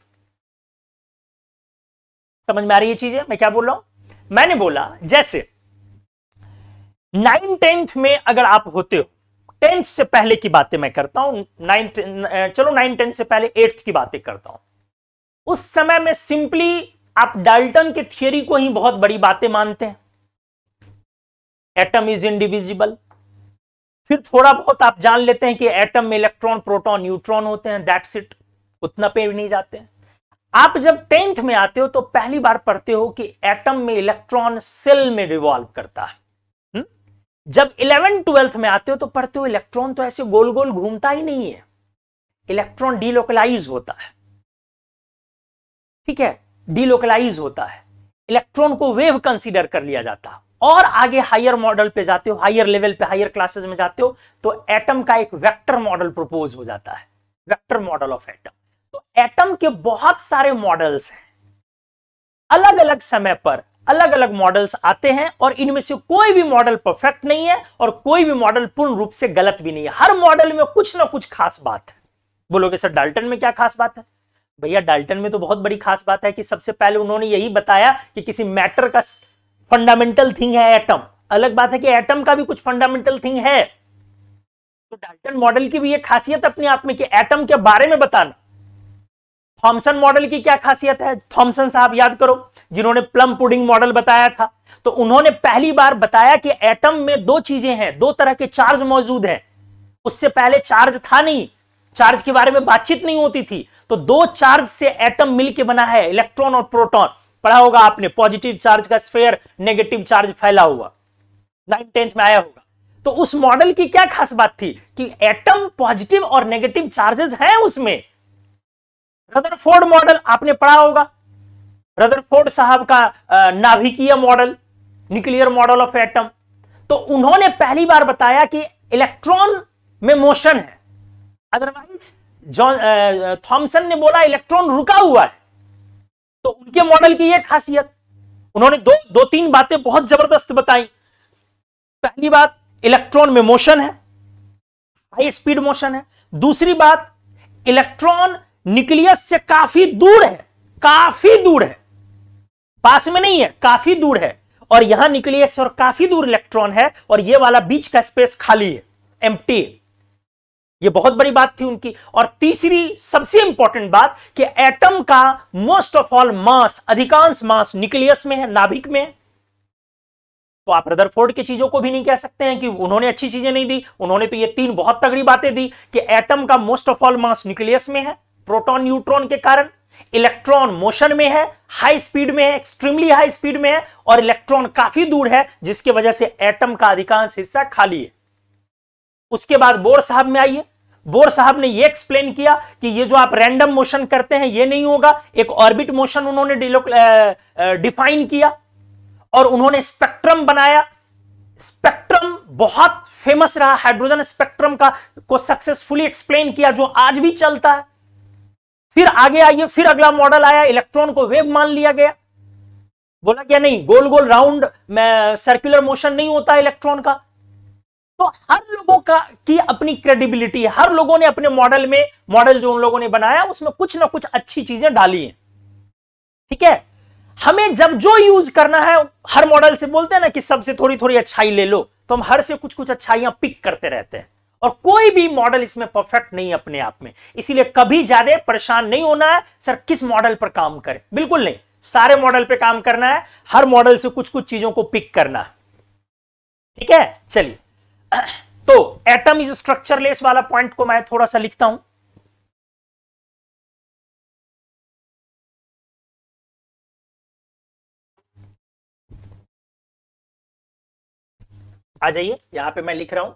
समझ में आ रही है चीजें मैं क्या बोल रहा हूं मैंने बोला जैसे नाइन टेंथ में अगर आप होते हो टेंथ से पहले की बातें मैं करता हूं नाइन चलो नाइन टेंथ से पहले एट्थ की बातें करता हूं उस समय में सिंपली आप डाल्टन के थियोरी को ही बहुत बड़ी बातें मानते हैं एटम इज इंडिविजिबल फिर थोड़ा बहुत आप जान लेते हैं कि एटम में इलेक्ट्रॉन प्रोटॉन न्यूट्रॉन होते हैं दैट्स इट उतना पे भी नहीं जाते हैं आप जब टेंथ में आते हो तो पहली बार पढ़ते हो कि एटम में इलेक्ट्रॉन सेल में रिवॉल्व करता है हम्म? जब इलेवन ट्वेल्थ में आते हो तो पढ़ते हो इलेक्ट्रॉन तो ऐसे गोल गोल घूमता ही नहीं है इलेक्ट्रॉन डीलोकलाइज होता है ठीक है डीलोकलाइज होता है इलेक्ट्रॉन को वेव कंसीडर कर लिया जाता और आगे हायर मॉडल पे जाते हो हायर लेवल पे हायर क्लासेस में जाते हो तो एटम का एक वेक्टर मॉडल प्रपोज हो जाता है वेक्टर मॉडल ऑफ एटम तो एटम के बहुत सारे मॉडल्स हैं अलग अलग समय पर अलग अलग मॉडल्स आते हैं और इनमें से कोई भी मॉडल परफेक्ट नहीं है और कोई भी मॉडल पूर्ण रूप से गलत भी नहीं है हर मॉडल में कुछ ना कुछ खास बात है बोलोगे सर डाल्टन में क्या खास बात है भैया डाल्टन में तो बहुत बड़ी खास बात है कि सबसे पहले उन्होंने यही बताया कि किसी मैटर का फंडामेंटल थिंग है एटम अलग बात है कि एटम का भी कुछ फंडामेंटल थिंग है तो डाल्टन मॉडल की भी ये खासियत अपने आप में कि एटम के बारे में बताना थॉमसन मॉडल की क्या खासियत है थॉमसन साहब याद करो जिन्होंने प्लम पुडिंग मॉडल बताया था तो उन्होंने पहली बार बताया कि एटम में दो चीजें हैं दो तरह के चार्ज मौजूद हैं उससे पहले चार्ज था नहीं चार्ज के बारे में बातचीत नहीं होती थी तो दो चार्ज से एटम मिलके बना है इलेक्ट्रॉन और प्रोटॉन पढ़ा होगा आपने पॉजिटिव चार्ज का स्फेयर नेगेटिव चार्ज फैला हुआ नाइन टेंथ में आया होगा तो उस मॉडल की क्या खास बात थी कि एटम पॉजिटिव और नेगेटिव चार्जेस हैं उसमें रदरफोर्ड मॉडल आपने पढ़ा होगा रदरफोर्ड साहब का नाभिकीय model nuclear model of atom तो उन्होंने पहली बार बताया कि इलेक्ट्रॉन में मोशन है अदरवाइज जॉन थॉमसन ने बोला इलेक्ट्रॉन रुका हुआ है तो उनके मॉडल की यह खासियत उन्होंने दो दो तीन बातें बहुत जबरदस्त बताई पहली बात इलेक्ट्रॉन में मोशन है हाई स्पीड मोशन है दूसरी बात इलेक्ट्रॉन न्यूक्लियस से काफी दूर है काफी दूर है पास में नहीं है काफी दूर है और यहां न्यूक्लियस और काफी दूर इलेक्ट्रॉन है और ये वाला बीच का स्पेस खाली है एम्प्टी है ये बहुत बड़ी बात थी उनकी और तीसरी सबसे इंपॉर्टेंट बात कि एटम का मोस्ट ऑफ ऑल मास अधिकांश मास न्यूक्लियस में है नाभिक में तो आप रदरफोर्ड की चीजों को भी नहीं कह सकते हैं कि उन्होंने अच्छी चीजें नहीं दी उन्होंने तो ये तीन बहुत तगड़ी बातें दी कि एटम का most of all mass nucleus में है प्रोटॉन न्यूट्रॉन के कारण इलेक्ट्रॉन मोशन में है हाई स्पीड में है एक्सट्रीमली हाई स्पीड में है और इलेक्ट्रॉन काफी दूर है जिसकी वजह से एटम का अधिकांश हिस्सा खाली है उसके बाद बोर साहब में आइए बोर साहब ने ये एक्सप्लेन किया कि ये जो आप रैंडम मोशन करते हैं ये नहीं होगा एक ऑर्बिट मोशन उन्होंने डिफाइन किया और उन्होंने स्पेक्ट्रम बनाया स्पेक्ट्रम बहुत फेमस रहा हाइड्रोजन स्पेक्ट्रम का को सक्सेसफुली एक्सप्लेन किया जो आज भी चलता है फिर आगे आइए फिर अगला मॉडल आया इलेक्ट्रॉन को वेव मान लिया गया बोला क्या नहीं गोल गोल राउंड सर्कुलर मोशन नहीं होता इलेक्ट्रॉन का तो हर लोगों का की अपनी क्रेडिबिलिटी है हर लोगों ने अपने मॉडल में मॉडल जो उन लोगों ने बनाया उसमें कुछ ना कुछ अच्छी चीजें डाली हैं ठीक है हमें जब जो यूज करना है हर मॉडल से बोलते हैं ना कि सबसे थोड़ी थोड़ी अच्छाई ले लो तो हम हर से कुछ कुछ अच्छाइयां पिक करते रहते हैं और कोई भी मॉडल इसमें परफेक्ट नहीं अपने आप में इसीलिए कभी ज्यादा परेशान नहीं होना है सर किस मॉडल पर काम करें बिल्कुल नहीं सारे मॉडल पर काम करना है हर मॉडल से कुछ कुछ चीजों को पिक करना है ठीक है चलिए तो एटम इज स्ट्रक्चरलेस वाला पॉइंट को मैं थोड़ा सा लिखता हूं आ जाइए यहां पे मैं लिख रहा हूं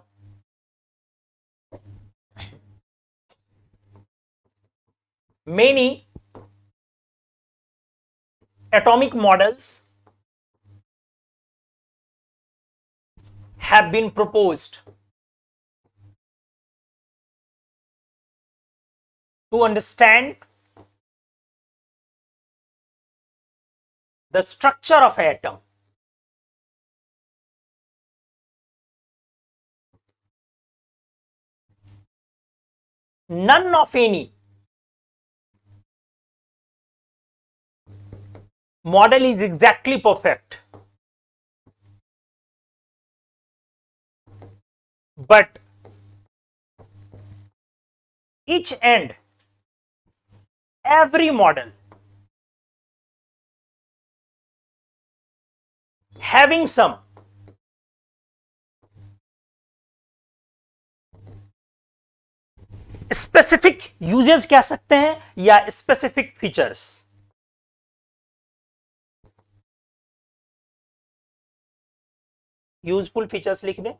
many atomic models have been proposed to understand the structure of atom. None of any model is exactly perfect. but each and every model having some specific usages कह सकते हैं या स्पेसिफिक फीचर्स यूजफुल फीचर्स लिख दें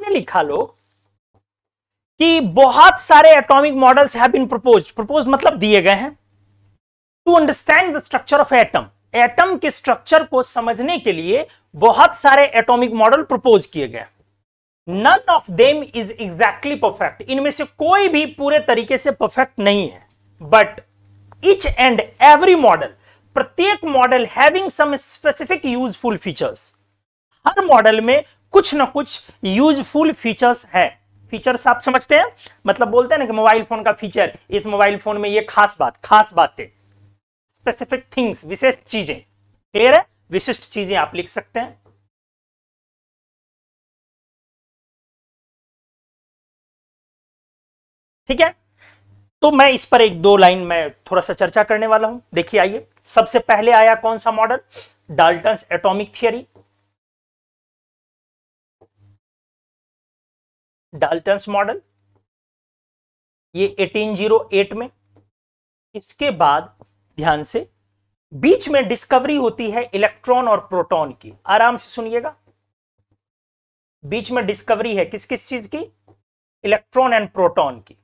आपने लिखा लो कि बहुत सारे atomic models have been proposed propose मतलब दिए गए हैं to understand the structure of atom atom के स्ट्रक्चर को समझने के लिए बहुत सारे एटॉमिक मॉडल प्रपोज किए गए none of them is exactly perfect इनमें से कोई भी पूरे तरीके से परफेक्ट नहीं है but each and every model प्रत्येक model having some specific useful features हर मॉडल में कुछ ना कुछ यूजफुल फीचर्स है फीचर्स आप समझते हैं मतलब बोलते हैं ना कि मोबाइल फोन का फीचर इस मोबाइल फोन में ये खास बात खास बातें स्पेसिफिक थिंग्स विशेष चीजें क्लियर है विशिष्ट चीजें आप लिख सकते हैं ठीक है तो मैं इस पर एक दो लाइन में थोड़ा सा चर्चा करने वाला हूं देखिए आइए सबसे पहले आया कौन सा model Dalton atomic theory Dalton's model ये 1808 में इसके बाद ध्यान से बीच में डिस्कवरी होती है इलेक्ट्रॉन और प्रोटॉन की आराम से सुनिएगा बीच में डिस्कवरी है किस किस चीज की इलेक्ट्रॉन एंड प्रोटॉन की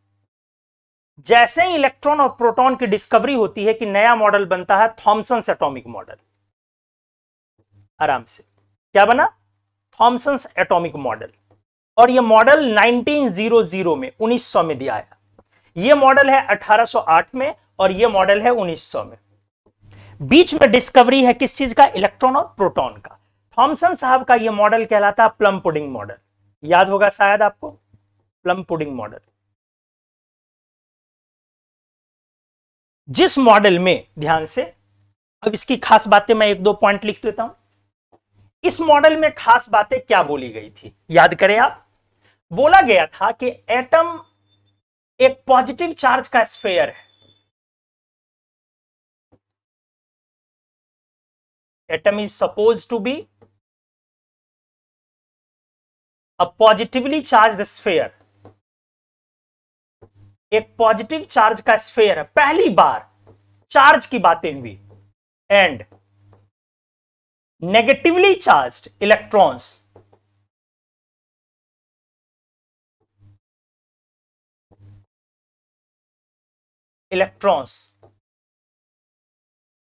जैसे ही इलेक्ट्रॉन और प्रोटॉन की डिस्कवरी होती है कि नया मॉडल बनता है थॉमसन एटॉमिक मॉडल आराम से क्या बना थॉमसन एटॉमिक मॉडल और ये मॉडल 1900 में 1900 में दिया है ये मॉडल है 1808 में और ये मॉडल है 1900 में बीच में डिस्कवरी है किस चीज का इलेक्ट्रॉन और प्रोटॉन का थॉमसन साहब का यह मॉडल कहलाता है प्लम पुडिंग मॉडल याद होगा शायद आपको प्लम पुडिंग मॉडल जिस मॉडल में ध्यान से अब इसकी खास बातें मैं एक दो पॉइंट लिख देता हूं इस मॉडल में खास बातें क्या बोली गई थी याद करें आप बोला गया था कि एटम एक पॉजिटिव चार्ज का स्फेयर है atom is suppose to be a positively charge sphere एक पॉजिटिव चार्ज का स्फेयर है पहली बार चार्ज की बातें हुई and negatively charged electrons electrons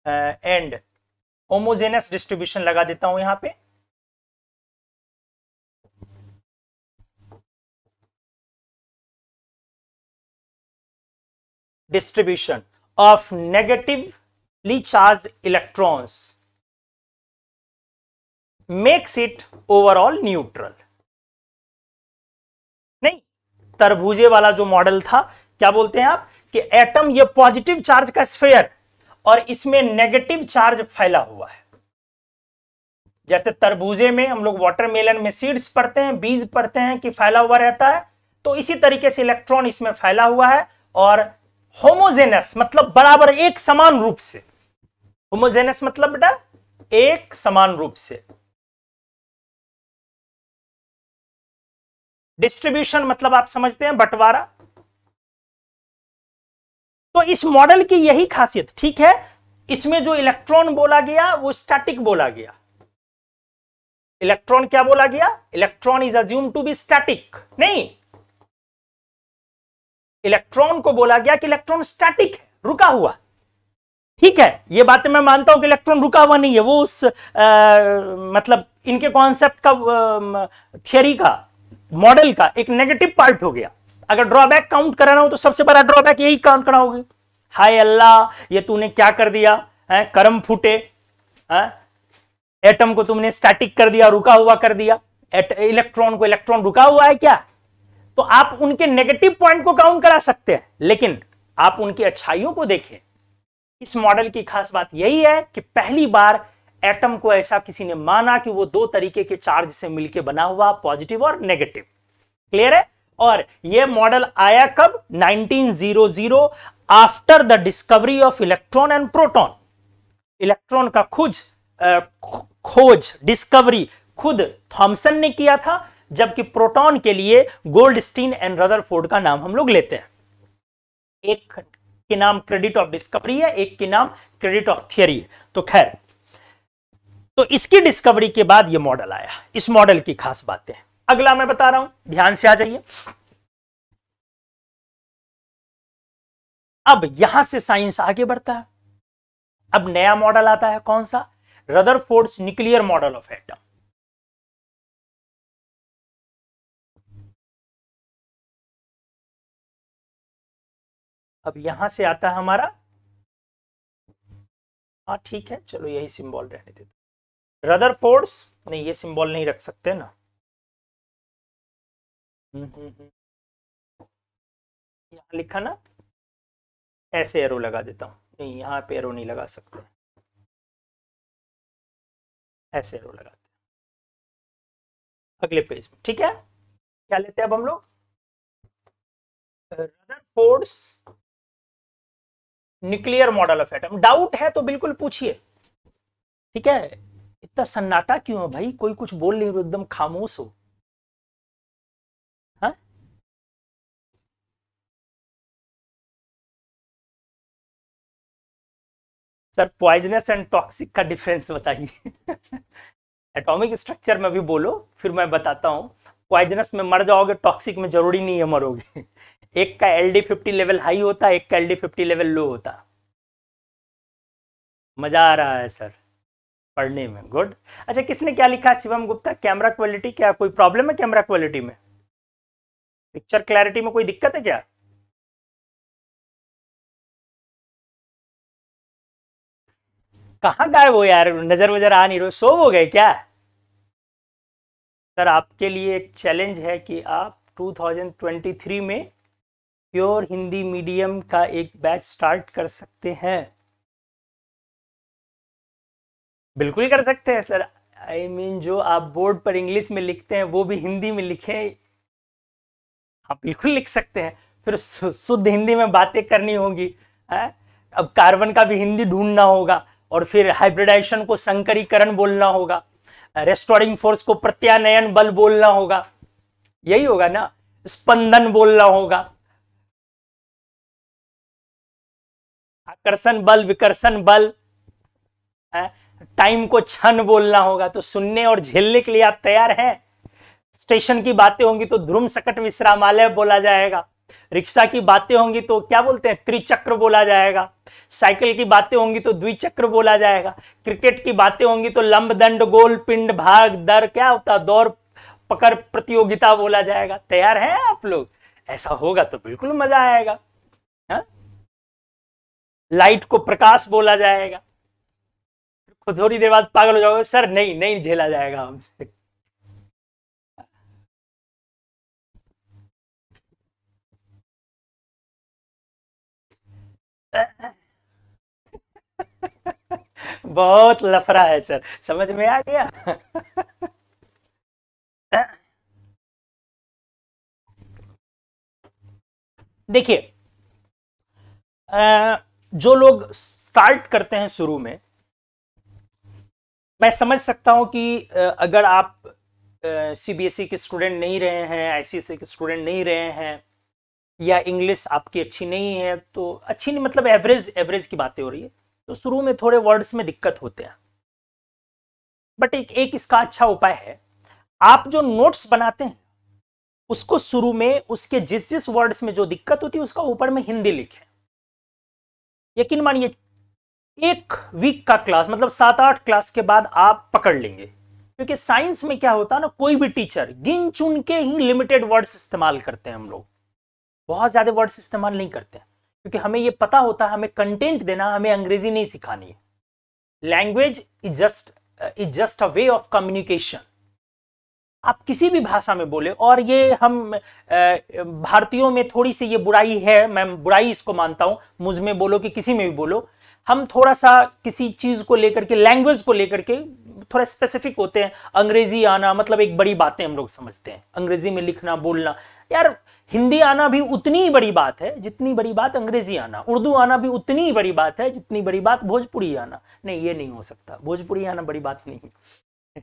and homogeneous distribution लगा देता हूं यहां पे distribution of negatively charge electrons makes it overall neutral नहीं तरबूजे वाला जो मॉडल था क्या बोलते हैं आप कि एटम ये पॉजिटिव चार्ज का स्फेयर और इसमें नेगेटिव चार्ज फैला हुआ है जैसे तरबूजे में हम लोग वाटरमेलन में सीड्स पड़ते हैं बीज पड़ते हैं कि फैला हुआ रहता है तो इसी तरीके से इलेक्ट्रॉन इसमें फैला हुआ है और होमोजेनस मतलब बराबर एक समान रूप से होमोजेनस मतलब बेटा एक समान रूप से डिस्ट्रीब्यूशन मतलब आप समझते हैं बंटवारा तो इस मॉडल की यही खासियत ठीक है इसमें जो इलेक्ट्रॉन बोला गया वो स्टैटिक बोला गया इलेक्ट्रॉन क्या बोला गया electron is assume to be static नहीं इलेक्ट्रॉन को बोला गया कि इलेक्ट्रॉन स्टैटिक है रुका हुआ ठीक है ये बातें मैं मानता हूं कि इलेक्ट्रॉन रुका हुआ नहीं है वो उस आ, मतलब इनके कॉन्सेप्ट का थियरी का मॉडल का एक नेगेटिव पार्ट हो गया अगर ड्रॉबैक काउंट कराना हो तो सबसे बड़ा ड्रॉबैक यही काउंट करना होगी हाय अल्लाह ये तूने क्या कर दिया है कर्म फूटे एटम को तुमने स्टैटिक कर दिया रुका हुआ कर दिया इलेक्ट्रॉन को इलेक्ट्रॉन रुका हुआ है क्या तो आप उनके नेगेटिव पॉइंट को काउंट करा सकते हैं लेकिन आप उनकी अच्छाइयों को देखें इस मॉडल की खास बात यही है कि पहली बार एटम को ऐसा किसी ने माना कि वो दो तरीके के चार्ज से मिलकर बना हुआ पॉजिटिव और नेगेटिव क्लियर है और यह मॉडल आया कब 1900 after the discovery of electron and proton electron का खुज खोज डिस्कवरी खुद थॉमसन ने किया था जबकि प्रोटॉन के लिए गोल्डस्टीन एंड रदरफोर्ड का नाम हम लोग लेते हैं एक के नाम क्रेडिट ऑफ डिस्कवरी है एक के नाम क्रेडिट ऑफ थियरी तो खैर तो इसकी डिस्कवरी के बाद यह मॉडल आया इस मॉडल की खास बातें अगला मैं बता रहा हूं ध्यान से आ जाइए अब यहां से साइंस आगे बढ़ता है अब नया मॉडल आता है कौन सा Rutherford nuclear model of atom अब यहां से आता है हमारा हाँ ठीक है चलो यही सिंबल रहने देते फोर्ड्स नहीं ये सिंबल नहीं रख सकते ना हम्म। यहाँ लिखा ना ऐसे एरो लगा देता हूँ नहीं यहाँ पे एरो नहीं लगा सकते ऐसे एरो लगाते अगले पेज में ठीक है क्या लेते हैं अब हम लोग Rutherford's nuclear model of atom doubt है तो बिल्कुल पूछिए ठीक है इतना सन्नाटा क्यों है भाई कोई कुछ बोल नहीं एकदम खामोश हो सर पॉइजनस एंड टॉक्सिक का डिफरेंस बताइए एटॉमिक [LAUGHS] स्ट्रक्चर में भी बोलो फिर मैं बताता हूँ पॉइजनस में मर जाओगे टॉक्सिक में जरूरी नहीं है मरोगे [LAUGHS] एक का L D fifty level high होता है एक का L D fifty level low होता मज़ा आ रहा है सर पढ़ने में गुड अच्छा किसने क्या लिखा है शिवम गुप्ता कैमरा क्वालिटी क्या कोई प्रॉब्लम है कैमरा क्वालिटी में पिक्चर क्लैरिटी में कोई दिक्कत है क्या कहाँ गायब हो यार नजर वजर आ नहीं रहे सो हो गए क्या सर आपके लिए एक चैलेंज है कि आप 2023 में प्योर हिंदी मीडियम का एक बैच स्टार्ट कर सकते हैं बिल्कुल कर सकते हैं sir I I mean mean, जो आप बोर्ड पर इंग्लिश में लिखते हैं वो भी हिंदी में लिखें आप बिल्कुल लिख सकते हैं फिर शुद्ध हिंदी में बातें करनी होगी है अब कार्बन का भी हिंदी ढूंढना होगा और फिर हाइब्रिडाइजेशन को संकरीकरण बोलना होगा रेस्टोरिंग फोर्स को प्रत्यानयन बल बोलना होगा यही होगा ना स्पंदन बोलना होगा आकर्षण बल विकर्षण बल टाइम को क्षण बोलना होगा तो सुनने और झेलने के लिए आप तैयार हैं स्टेशन की बातें होंगी तो ध्रुम सकट विश्रामालय बोला जाएगा रिक्शा की बातें होंगी तो क्या बोलते हैं त्रिचक्र बोला जाएगा साइकिल की बातें होंगी तो द्विचक्र बोला जाएगा क्रिकेट की बातें होंगी तो लंब दंड गोल पिंड भाग दर क्या होता दौर पकड़ प्रतियोगिता बोला जाएगा तैयार हैं आप लोग ऐसा होगा तो बिल्कुल मजा आएगा हा? लाइट को प्रकाश बोला जाएगा थोड़ी देर बाद पागल हो जाओगे सर नहीं नहीं झेला जाएगा हमसे [LAUGHS] बहुत लफड़ा है सर समझ में आ गया देखिए जो लोग स्टार्ट करते हैं शुरू में मैं समझ सकता हूं कि अगर आप सीबीएसई e के स्टूडेंट नहीं रहे हैं आईसीएसई e के स्टूडेंट नहीं रहे हैं या इंग्लिश आपकी अच्छी नहीं है तो अच्छी नहीं मतलब एवरेज एवरेज की बातें हो रही है तो शुरू में थोड़े वर्ड्स में दिक्कत होते हैं बट एक एक इसका अच्छा उपाय है आप जो नोट्स बनाते हैं उसको शुरू में उसके जिस जिस वर्ड्स में जो दिक्कत होती है उसका ऊपर में हिंदी लिखे यकीन मानिए एक वीक का क्लास मतलब सात आठ क्लास के बाद आप पकड़ लेंगे क्योंकि साइंस में क्या होता है ना कोई भी टीचर गिन चुन के ही लिमिटेड वर्ड्स इस्तेमाल करते हैं हम लोग बहुत ज़्यादा वर्ड्स इस्तेमाल नहीं करते हैं क्योंकि हमें ये पता होता है हमें कंटेंट देना हमें अंग्रेजी नहीं सिखानी है language is just is just a way of communication आप किसी भी भाषा में बोले और ये हम भारतीयों में थोड़ी सी ये बुराई है मैं बुराई इसको मानता हूँ मुझ में बोलो कि किसी में भी बोलो हम थोड़ा सा किसी चीज़ को लेकर के लैंग्वेज को लेकर के थोड़ा स्पेसिफिक होते हैं अंग्रेजी आना मतलब एक बड़ी बातें हम लोग समझते हैं अंग्रेजी में लिखना बोलना यार हिंदी आना भी उतनी बड़ी बात है जितनी बड़ी बात अंग्रेजी आना उर्दू आना भी उतनी बड़ी बात है जितनी बड़ी बात भोजपुरी आना नहीं ये नहीं हो सकता भोजपुरी आना बड़ी बात नहीं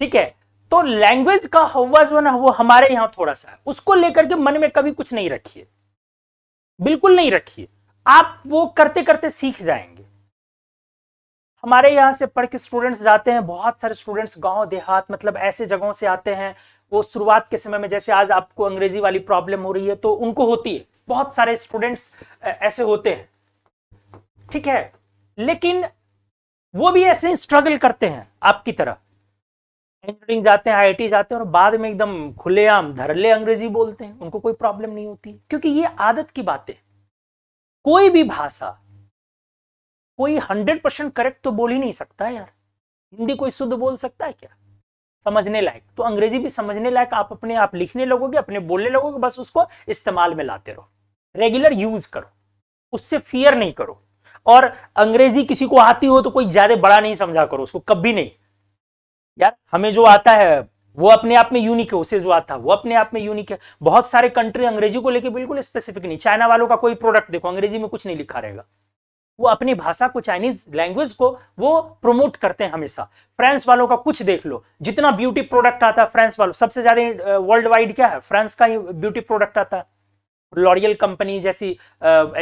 ठीक है तो लैंग्वेज का हवा जो ना वो हमारे यहाँ थोड़ा सा है उसको लेकर के मन में कभी कुछ नहीं रखिए बिल्कुल नहीं रखिए आप वो करते करते सीख जाएंगे हमारे यहां से पढ़ के स्टूडेंट्स जाते हैं बहुत सारे स्टूडेंट्स गांव देहात मतलब ऐसे जगहों से आते हैं वो शुरुआत के समय में जैसे आज आपको अंग्रेजी वाली प्रॉब्लम हो रही है तो उनको होती है बहुत सारे स्टूडेंट्स ऐसे होते हैं ठीक है लेकिन वो भी ऐसे स्ट्रगल करते हैं आपकी तरह इंजीनियरिंग जाते हैं आईआईटी जाते हैं और बाद में एकदम खुलेआम धरले अंग्रेजी बोलते हैं उनको कोई प्रॉब्लम नहीं होती क्योंकि ये आदत की बात है कोई भी भाषा कोई हंड्रेड परसेंट करेक्ट तो बोल ही नहीं सकता यार हिंदी कोई शुद्ध बोल सकता है क्या समझने लायक तो अंग्रेजी भी समझने लायक आप अपने आप लिखने लगोगे अपने बोलने लगोगे बस उसको इस्तेमाल में लाते रहो रेगुलर यूज करो उससे फियर नहीं करो और अंग्रेजी किसी को आती हो तो कोई ज्यादा बड़ा नहीं समझा करो उसको कभी नहीं यार हमें जो आता है वो अपने आप में यूनिक है उसे जो आता है वो अपने आप में यूनिक है बहुत सारे कंट्री अंग्रेजी को लेकर बिल्कुल स्पेसिफिक नहीं चाइना वालों का कोई प्रोडक्ट देखो अंग्रेजी में कुछ नहीं लिखा रहेगा वो अपनी भाषा को चाइनीज लैंग्वेज को वो प्रमोट करते हैं हमेशा फ्रांस वालों का कुछ देख लो जितना ब्यूटी प्रोडक्ट आता है फ्रांस वालों सबसे ज्यादा वर्ल्ड वाइड क्या है फ्रांस का ही ब्यूटी प्रोडक्ट आता है लॉरियल कंपनी जैसी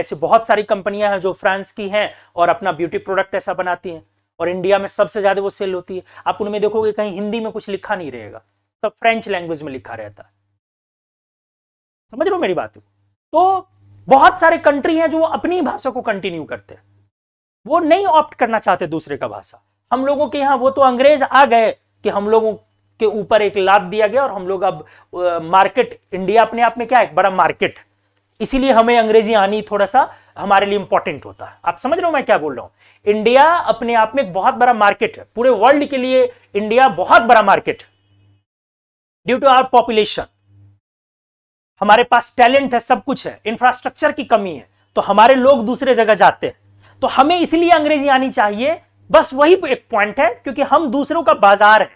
ऐसी बहुत सारी कंपनियां हैं जो फ्रांस की हैं और अपना ब्यूटी प्रोडक्ट ऐसा बनाती हैं और इंडिया में सबसे ज्यादा वो सेल होती है आप उनमें देखोगे कहीं हिंदी में कुछ लिखा नहीं रहेगा सब फ्रेंच लैंग्वेज में लिखा रहता है समझ लो मेरी बात तो बहुत सारे कंट्री हैं जो वो अपनी भाषा को कंटिन्यू करते हैं वो नहीं ऑप्ट करना चाहते दूसरे का भाषा हम लोगों के यहाँ वो तो अंग्रेज आ गए कि हम लोगों के ऊपर एक लाभ दिया गया और हम लोग अब मार्केट इंडिया अपने आप में क्या एक बड़ा मार्केट इसीलिए हमें अंग्रेजी आनी थोड़ा सा हमारे लिए इंपॉर्टेंट होता है आप समझ रहे हो मैं क्या बोल रहा हूं इंडिया अपने आप में एक बहुत बड़ा मार्केट है पूरे वर्ल्ड के लिए इंडिया बहुत बड़ा market due to our population हमारे पास टैलेंट है सब कुछ है इंफ्रास्ट्रक्चर की कमी है तो हमारे लोग दूसरे जगह जाते हैं तो हमें इसलिए अंग्रेजी आनी चाहिए बस वही एक पॉइंट है क्योंकि हम दूसरों का बाजार है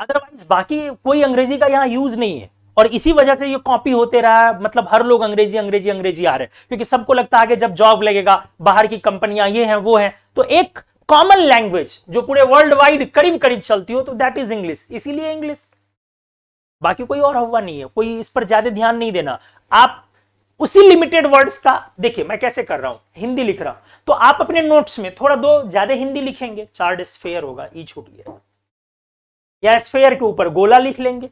अदरवाइज बाकी कोई अंग्रेजी का यहां यूज नहीं है और इसी वजह से ये कॉपी होते रहा है मतलब हर लोग अंग्रेजी अंग्रेजी अंग्रेजी आ रहे हैं क्योंकि सबको लगता है कि जब जॉब लगेगा बाहर की कंपनियां ये हैं वो हैं तो एक कॉमन लैंग्वेज जो पूरे वर्ल्ड वाइड करीब करीब चलती हो तो दैट इज इंग्लिश इसीलिए इंग्लिश बाकी कोई और हवा नहीं है कोई इस पर ज्यादा ध्यान नहीं देना आप उसी लिमिटेड वर्ड्स का देखिए मैं कैसे कर रहा हूं हिंदी लिख रहा हूं तो आप अपने नोट्स में थोड़ा दो ज्यादा हिंदी लिखेंगे चार्ट स्फेयर होगा ई छूट गया या स्फेयर के ऊपर गोला लिख लेंगे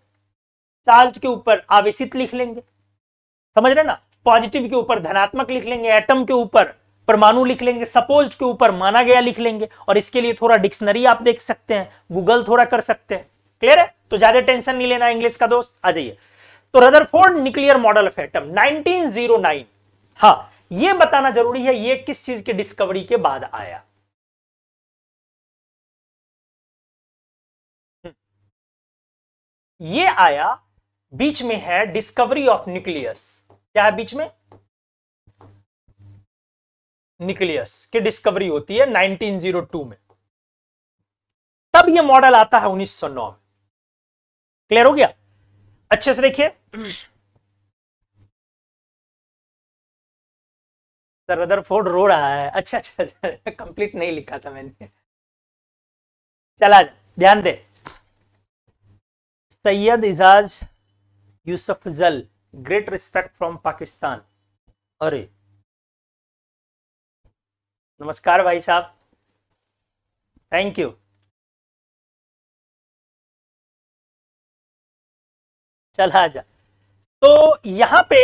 चार्ज के ऊपर आवेशित लिख लेंगे समझ रहे ना पॉजिटिव के ऊपर धनात्मक लिख लेंगे एटम के ऊपर परमाणु लिख लेंगे सपोज के ऊपर माना गया लिख लेंगे और इसके लिए थोड़ा डिक्शनरी आप देख सकते हैं गूगल थोड़ा कर सकते हैं क्लियर है तो ज्यादा टेंशन नहीं लेना इंग्लिश का दोस्त आ जाइए तो Rutherford nuclear model of atom 1909 हाँ यह बताना जरूरी है यह किस चीज की डिस्कवरी के बाद आया ये आया बीच में है डिस्कवरी ऑफ न्यूक्लियस क्या है बीच में न्यूक्लियस की डिस्कवरी होती है 1902 में तब ये मॉडल आता है 1909 में क्लियर हो गया अच्छे से देखिए अदर फोर्ड रो रहा है अच्छा अच्छा कंप्लीट अच्छा। नहीं लिखा था मैंने चला ध्यान दे सैयद इजाज यूसुफ जल ग्रेट रिस्पेक्ट फ्रॉम पाकिस्तान अरे नमस्कार भाई साहब थैंक यू चला जा तो यहां पे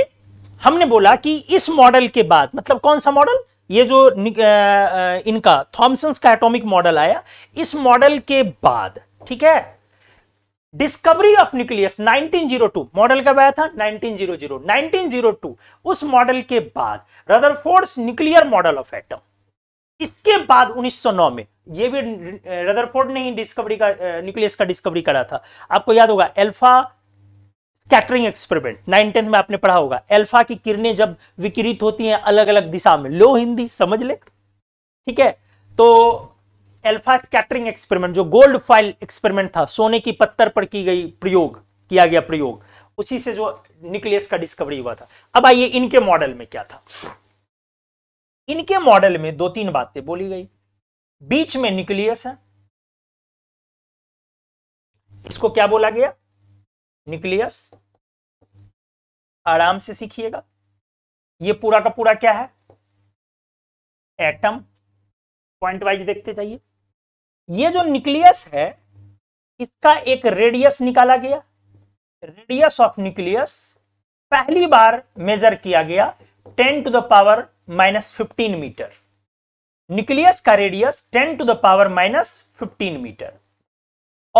हमने बोला कि इस मॉडल के बाद मतलब कौन सा मॉडल ये जो इनका थॉमसन का एटॉमिक मॉडल आया इस मॉडल के बाद ठीक है डिस्कवरी ऑफ न्यूक्लियस 1902 मॉडल कब आया था 1900 1902 उस मॉडल के बाद Rutherford's nuclear model of atom इसके बाद 1909 में ये भी रदरफोर्ड ने ही डिस्कवरी का न्यूक्लियस का डिस्कवरी करा था आपको याद होगा alpha scattering experiment nine tenth में आपने पढ़ा होगा एल्फा की किरणें जब विकिरित होती हैं अलग अलग दिशा में लो हिंदी समझ ले ठीक है तो एल्फा स्कैटरिंग एक्सपेरिमेंट जो गोल्ड फाइल एक्सपेरिमेंट था सोने की पत्थर पर की गई प्रयोग किया गया प्रयोग उसी से जो न्यूक्लियस का डिस्कवरी हुआ था अब आइए इनके मॉडल में क्या था इनके मॉडल में दो तीन बातें बोली गई बीच में न्यूक्लियस है इसको क्या बोला गया न्यूक्लियस आराम से सीखिएगा ये पूरा का पूरा क्या है एटम पॉइंट वाइज देखते जाइए ये जो न्यूक्लियस है इसका एक रेडियस निकाला गया रेडियस ऑफ न्यूक्लियस पहली बार मेजर किया गया 10 to the power minus fifteen meter nucleus का radius 10 to the power minus fifteen metre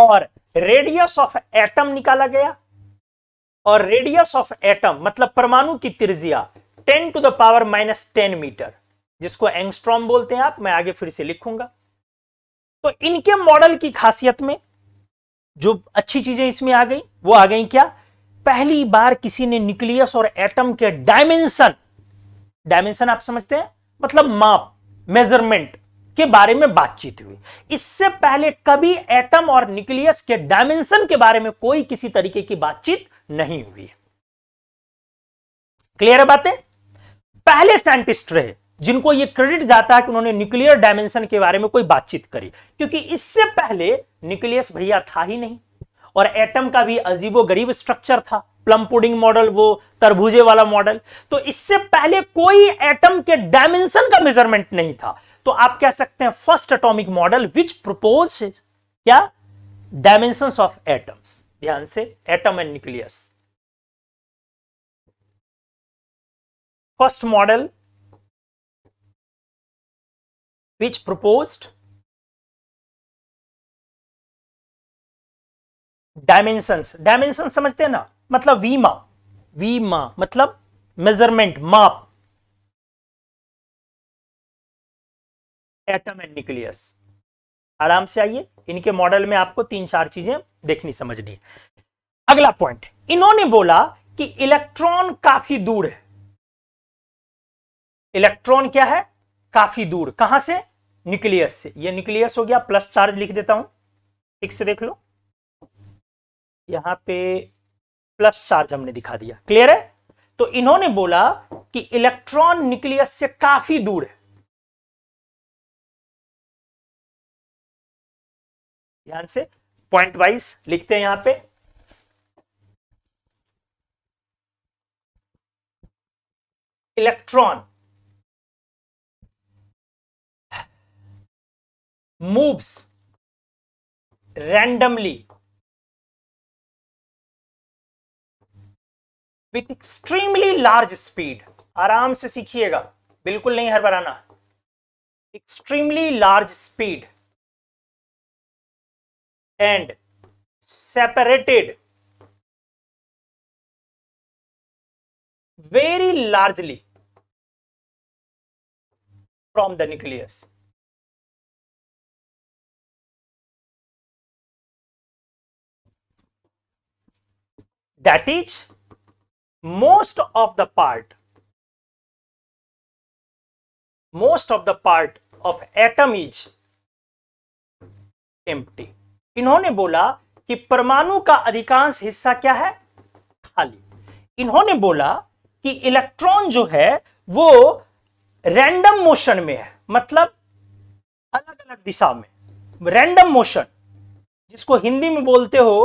और रेडियस ऑफ एटम निकाला गया और रेडियस ऑफ एटम मतलब परमाणु की त्रिज्या 10 to the power minus ten meter जिसको एंगस्ट्रॉम बोलते हैं आप मैं आगे फिर से लिखूंगा तो इनके मॉडल की खासियत में जो अच्छी चीजें इसमें आ गई वो आ गई क्या पहली बार किसी ने न्यूक्लियस और एटम के डायमेंशन डायमेंशन आप समझते हैं मतलब माप मेजरमेंट के बारे में बातचीत हुई इससे पहले कभी एटम और न्यूक्लियस के डायमेंशन के बारे में कोई किसी तरीके की बातचीत नहीं हुई क्लियर है बातें पहले साइंटिस्ट रहे जिनको ये क्रेडिट जाता है कि उन्होंने न्यूक्लियर डायमेंशन के बारे में कोई बातचीत करी क्योंकि इससे पहले न्यूक्लियस भैया था ही नहीं और एटम का भी अजीबो गरीब स्ट्रक्चर था प्लम पुडिंग मॉडल वो तरबूजे वाला मॉडल तो इससे पहले कोई एटम के डायमेंशन का मेजरमेंट नहीं था तो आप कह सकते हैं first atomic model which propose क्या डायमेंशन ऑफ एटम्स ध्यान से atom and nucleus first model which proposed dimensions dimension समझते हैं ना मतलब वीमा वीमा मतलब मेजरमेंट माप एटम एंड न्यूक्लियस आराम से आइए इनके मॉडल में आपको तीन चार चीजें देखनी समझनी है अगला पॉइंट इन्होंने बोला कि इलेक्ट्रॉन काफी दूर है इलेक्ट्रॉन क्या है काफी दूर कहां से न्यूक्लियस से ये न्यूक्लियस हो गया प्लस चार्ज लिख देता हूं ठीक से देख लो यहां पे प्लस चार्ज हमने दिखा दिया क्लियर है तो इन्होंने बोला कि इलेक्ट्रॉन न्यूक्लियस से काफी दूर है ध्यान से पॉइंट वाइज लिखते हैं यहां पे electron moves randomly with extremely large speed आराम से सीखिएगा बिल्कुल नहीं हर बार आना extremely large speed and separated very largely from the nucleus. That is, most of the part, most of the part of atom is empty. इन्होंने बोला कि परमाणु का अधिकांश हिस्सा क्या है खाली इन्होंने बोला कि इलेक्ट्रॉन जो है वो रैंडम मोशन में है मतलब अलग अलग दिशा में रैंडम मोशन जिसको हिंदी में बोलते हो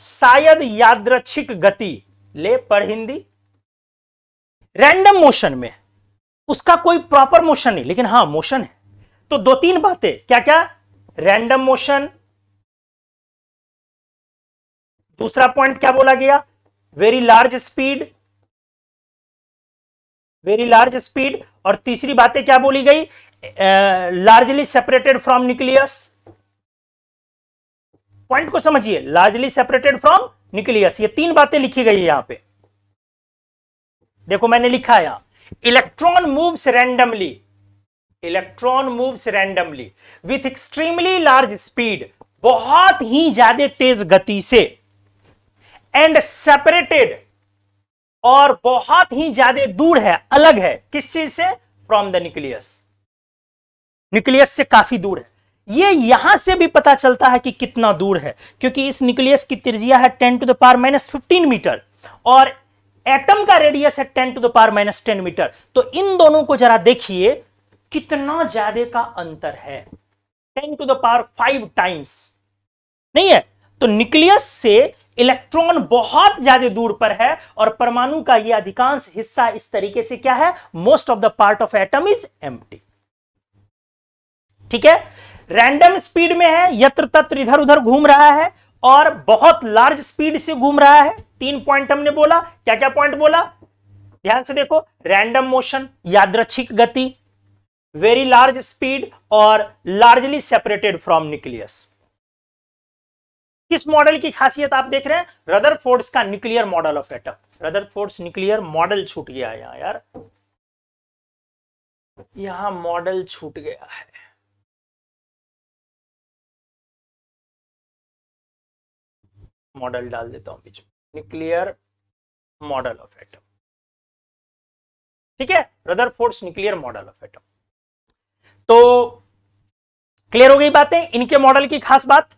शायद यादृच्छिक गति ले पर हिंदी रैंडम मोशन में उसका कोई प्रॉपर मोशन नहीं लेकिन हाँ मोशन है तो दो तीन बातें क्या क्या रैंडम मोशन दूसरा पॉइंट क्या बोला गया very large speed very large speed और तीसरी बातें क्या बोली गई largely separated from nucleus point को समझिए लार्जली सेपरेटेड फ्रॉम न्यूक्लियस ये तीन बातें लिखी गई है यहां पे देखो मैंने लिखा यहां electron moves randomly electron moves randomly with extremely large speed बहुत ही ज्यादा तेज गति से एंड सेपरेटेड और बहुत ही ज्यादा दूर है अलग है किस चीज से फ्रॉम द न्यूक्लियस न्यूक्लियस से काफी दूर है ये यहां से भी पता चलता है कि कितना दूर है क्योंकि इस न्यूक्लियस की त्रिज्या है ten to the power minus fifteen metre और एटम का रेडियस है ten to the power minus ten metre तो इन दोनों को जरा देखिए कितना ज्यादा का अंतर है ten to the power five times नहीं है तो न्यूक्लियस से इलेक्ट्रॉन बहुत ज्यादा दूर पर है और परमाणु का यह अधिकांश हिस्सा इस तरीके से क्या है most of the part of atom is एम ठीक है रैंडम स्पीड में है यत्र तत्र इधर उधर घूम रहा है और बहुत लार्ज स्पीड से घूम रहा है तीन पॉइंट हमने बोला क्या क्या पॉइंट बोला ध्यान से देखो रैंडम मोशन यादृक्षिक गति वेरी लार्ज स्पीड और लार्जली सेपरेटेड फ्रॉम न्यूक्लियस किस मॉडल की खासियत आप देख रहे हैं रदर फोर्ड्स का nuclear model of atom Rutherford's nuclear model छूट गया है यहां यार यहां मॉडल छूट गया है मॉडल डाल देता हूं बीच में न्यूक्लियर मॉडल ऑफ एटम ठीक है Rutherford's nuclear model of atom तो क्लियर हो गई बातें इनके मॉडल की खास बात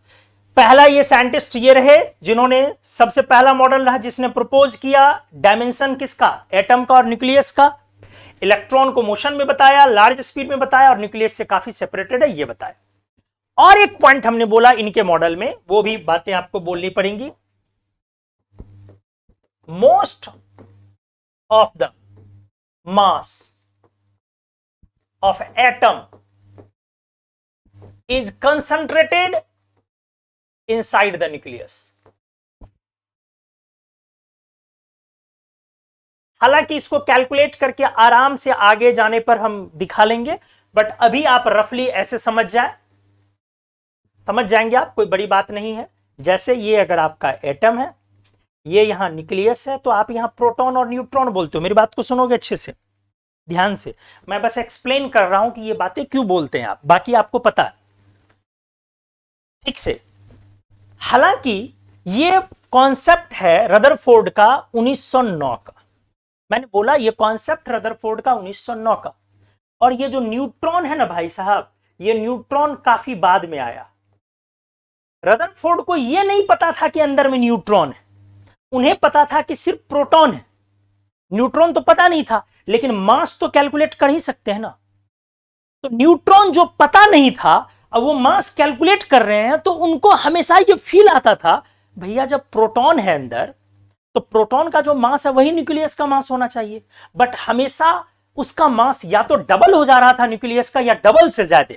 पहला ये साइंटिस्ट ये रहे जिन्होंने सबसे पहला मॉडल रहा जिसने प्रपोज किया डायमेंशन किसका एटम का और न्यूक्लियस का इलेक्ट्रॉन को मोशन में बताया लार्ज स्पीड में बताया और न्यूक्लियस से काफी सेपरेटेड है ये बताया और एक पॉइंट हमने बोला इनके मॉडल में वो भी बातें आपको बोलनी पड़ेंगी most of the mass of atom is concentrated inside the nucleus हालांकि इसको कैलकुलेट करके आराम से आगे जाने पर हम दिखा लेंगे बट अभी आप रफली ऐसे समझ जाए समझ जाएंगे आप कोई बड़ी बात नहीं है जैसे ये अगर आपका एटम है ये यहां न्यूक्लियस है तो आप यहां प्रोटॉन और न्यूट्रॉन बोलते हो मेरी बात को सुनोगे अच्छे से ध्यान से मैं बस एक्सप्लेन कर रहा हूं कि ये बातें क्यों बोलते हैं आप बाकी आपको पता है ठीक से हालांकि ये कॉन्सेप्ट है रदरफोर्ड का 1909 का मैंने बोला ये कॉन्सेप्ट रदरफोर्ड का 1909 का और ये जो न्यूट्रॉन है ना भाई साहब ये न्यूट्रॉन काफी बाद में आया रदरफोर्ड को यह नहीं पता था कि अंदर में न्यूट्रॉन है उन्हें पता था कि सिर्फ प्रोटॉन है न्यूट्रॉन तो पता नहीं था लेकिन मास तो कैलकुलेट कर ही सकते हैं ना तो न्यूट्रॉन जो पता नहीं था अब वो मास कैलकुलेट कर रहे हैं तो उनको हमेशा ये फील आता था भैया जब प्रोटॉन है अंदर तो प्रोटॉन का जो मास है वही न्यूक्लियस का मास होना चाहिए बट हमेशा उसका मास या तो डबल हो जा रहा था न्यूक्लियस का या डबल से ज्यादा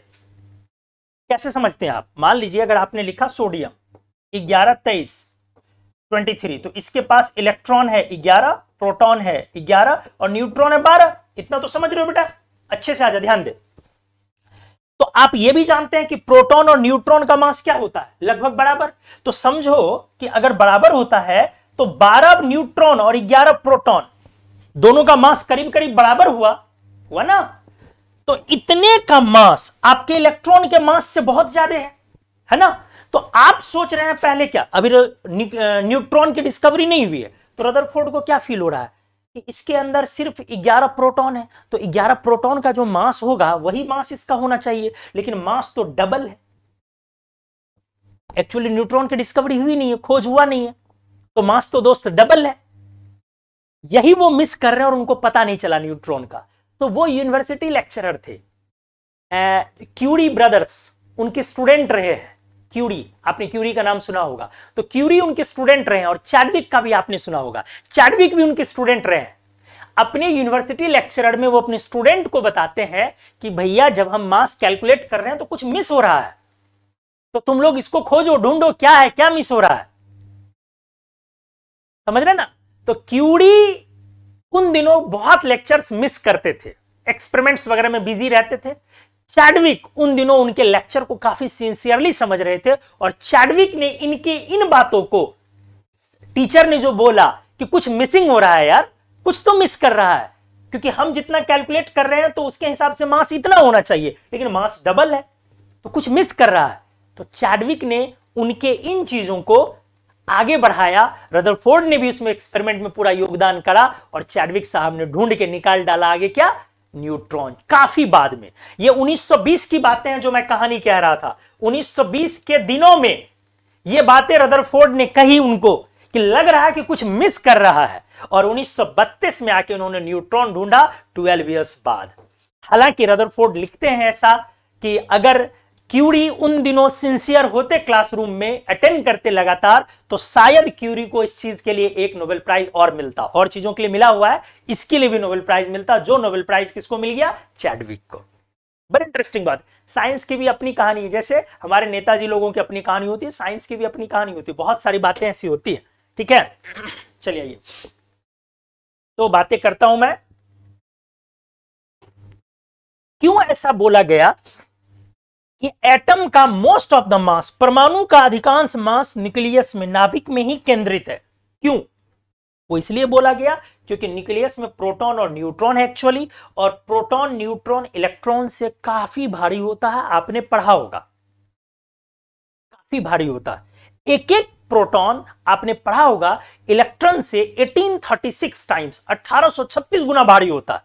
कैसे समझते हैं आप मान लीजिए अगर आपने लिखा सोडियम ग्यारह तेईस ट्वेंटी थ्री तो इसके पास इलेक्ट्रॉन है ग्यारह प्रोटॉन है ग्यारह और न्यूट्रॉन है बारह इतना तो समझ रहे हो बेटा अच्छे से आ जाए ध्यान दे तो आप यह भी जानते हैं कि प्रोटॉन और न्यूट्रॉन का मास क्या होता है लगभग बराबर तो समझो कि अगर बराबर होता है तो 12 न्यूट्रॉन और 11 प्रोटॉन दोनों का मास करीब करीब बराबर हुआ हुआ ना तो इतने का मास आपके इलेक्ट्रॉन के मास से बहुत ज्यादा है है ना तो आप सोच रहे हैं पहले क्या अभी तो न्यूट्रॉन की डिस्कवरी नहीं हुई है तो रदरफोर्ड को क्या फील हो रहा है कि इसके अंदर सिर्फ 11 प्रोटॉन है तो 11 प्रोटॉन का जो मास होगा वही मास इसका होना चाहिए लेकिन मास तो डबल है एक्चुअली न्यूट्रॉन की डिस्कवरी हुई नहीं है खोज हुआ नहीं है तो मास तो दोस्त डबल है यही वो मिस कर रहे हैं और उनको पता नहीं चला न्यूट्रॉन का तो वो यूनिवर्सिटी लेक्चरर थे क्यूरी ब्रदर्स उनके स्टूडेंट रहे हैं क्यूरी आपने क्यूरी का नाम सुना होगा तो क्यूरी उनके स्टूडेंट रहे और चैडविक का भी आपने सुना होगा चैडविक भी उनके स्टूडेंट रहे अपने यूनिवर्सिटी लेक्चरर में वो अपने स्टूडेंट को बताते हैं कि भैया जब हम मास कैलकुलेट कर रहे हैं तो कुछ मिस हो रहा है तो तुम लोग इसको खोजो ढूंढो क्या है क्या मिस हो रहा है समझ रहे ना तो क्यूरी उन दिनों बहुत लेक्चर्स मिस करते थे एक्सपेरिमेंट्स वगैरह में बिजी रहते थे चैडविक उन दिनों उनके लेक्चर को काफी सिंसियरली समझ रहे थे और चैडविक ने इनके इन बातों को टीचर ने जो बोला कि कुछ मिसिंग हो रहा है यार कुछ तो मिस कर रहा है क्योंकि हम जितना कैलकुलेट कर रहे हैं तो उसके हिसाब से मास इतना होना चाहिए लेकिन मास डबल है तो कुछ मिस कर रहा है तो चैडविक ने उनके इन चीजों को आगे बढ़ाया रदरफोर्ड ने भी उसमें एक्सपेरिमेंट में पूरा योगदान करा और चैडविक साहब ने ढूंढ के निकाल डाला आगे क्या न्यूट्रॉन काफी बाद में ये 1920 की बातें हैं जो मैं कहानी कह रहा था 1920 के दिनों में ये बातें रदरफोर्ड ने कही उनको कि लग रहा है कि कुछ मिस कर रहा है और 1932 में आके उन्होंने न्यूट्रॉन ढूंढा 12 ईयर्स बाद हालांकि रदरफोर्ड लिखते हैं ऐसा कि अगर क्यूरी उन दिनों सिंसियर होते क्लासरूम में अटेंड करते लगातार तो शायद क्यूरी को इस चीज के लिए एक नोबेल प्राइज और मिलता और चीजों के लिए मिला हुआ है इसके लिए भी नोबेल प्राइज मिलता जो नोबेल प्राइज किसको मिल गया चैडविक को बड़ी इंटरेस्टिंग बात साइंस की भी अपनी कहानी है जैसे हमारे नेताजी लोगों की अपनी कहानी होती है साइंस की भी अपनी कहानी होती है बहुत सारी बातें ऐसी होती है ठीक है चलिए आइए तो बातें करता हूं मैं क्यों ऐसा बोला गया कि एटम का मोस्ट ऑफ द मास परमाणु का अधिकांश मास न्यूक्लियस में नाभिक में ही केंद्रित है क्यों वो इसलिए बोला गया क्योंकि न्यूक्लियस में प्रोटॉन और न्यूट्रॉन है एक्चुअली और प्रोटॉन न्यूट्रॉन इलेक्ट्रॉन से काफी भारी होता है आपने पढ़ा होगा काफी भारी होता है एक एक प्रोटॉन आपने पढ़ा होगा इलेक्ट्रॉन से 1836 टाइम्स 1836 गुना भारी होता है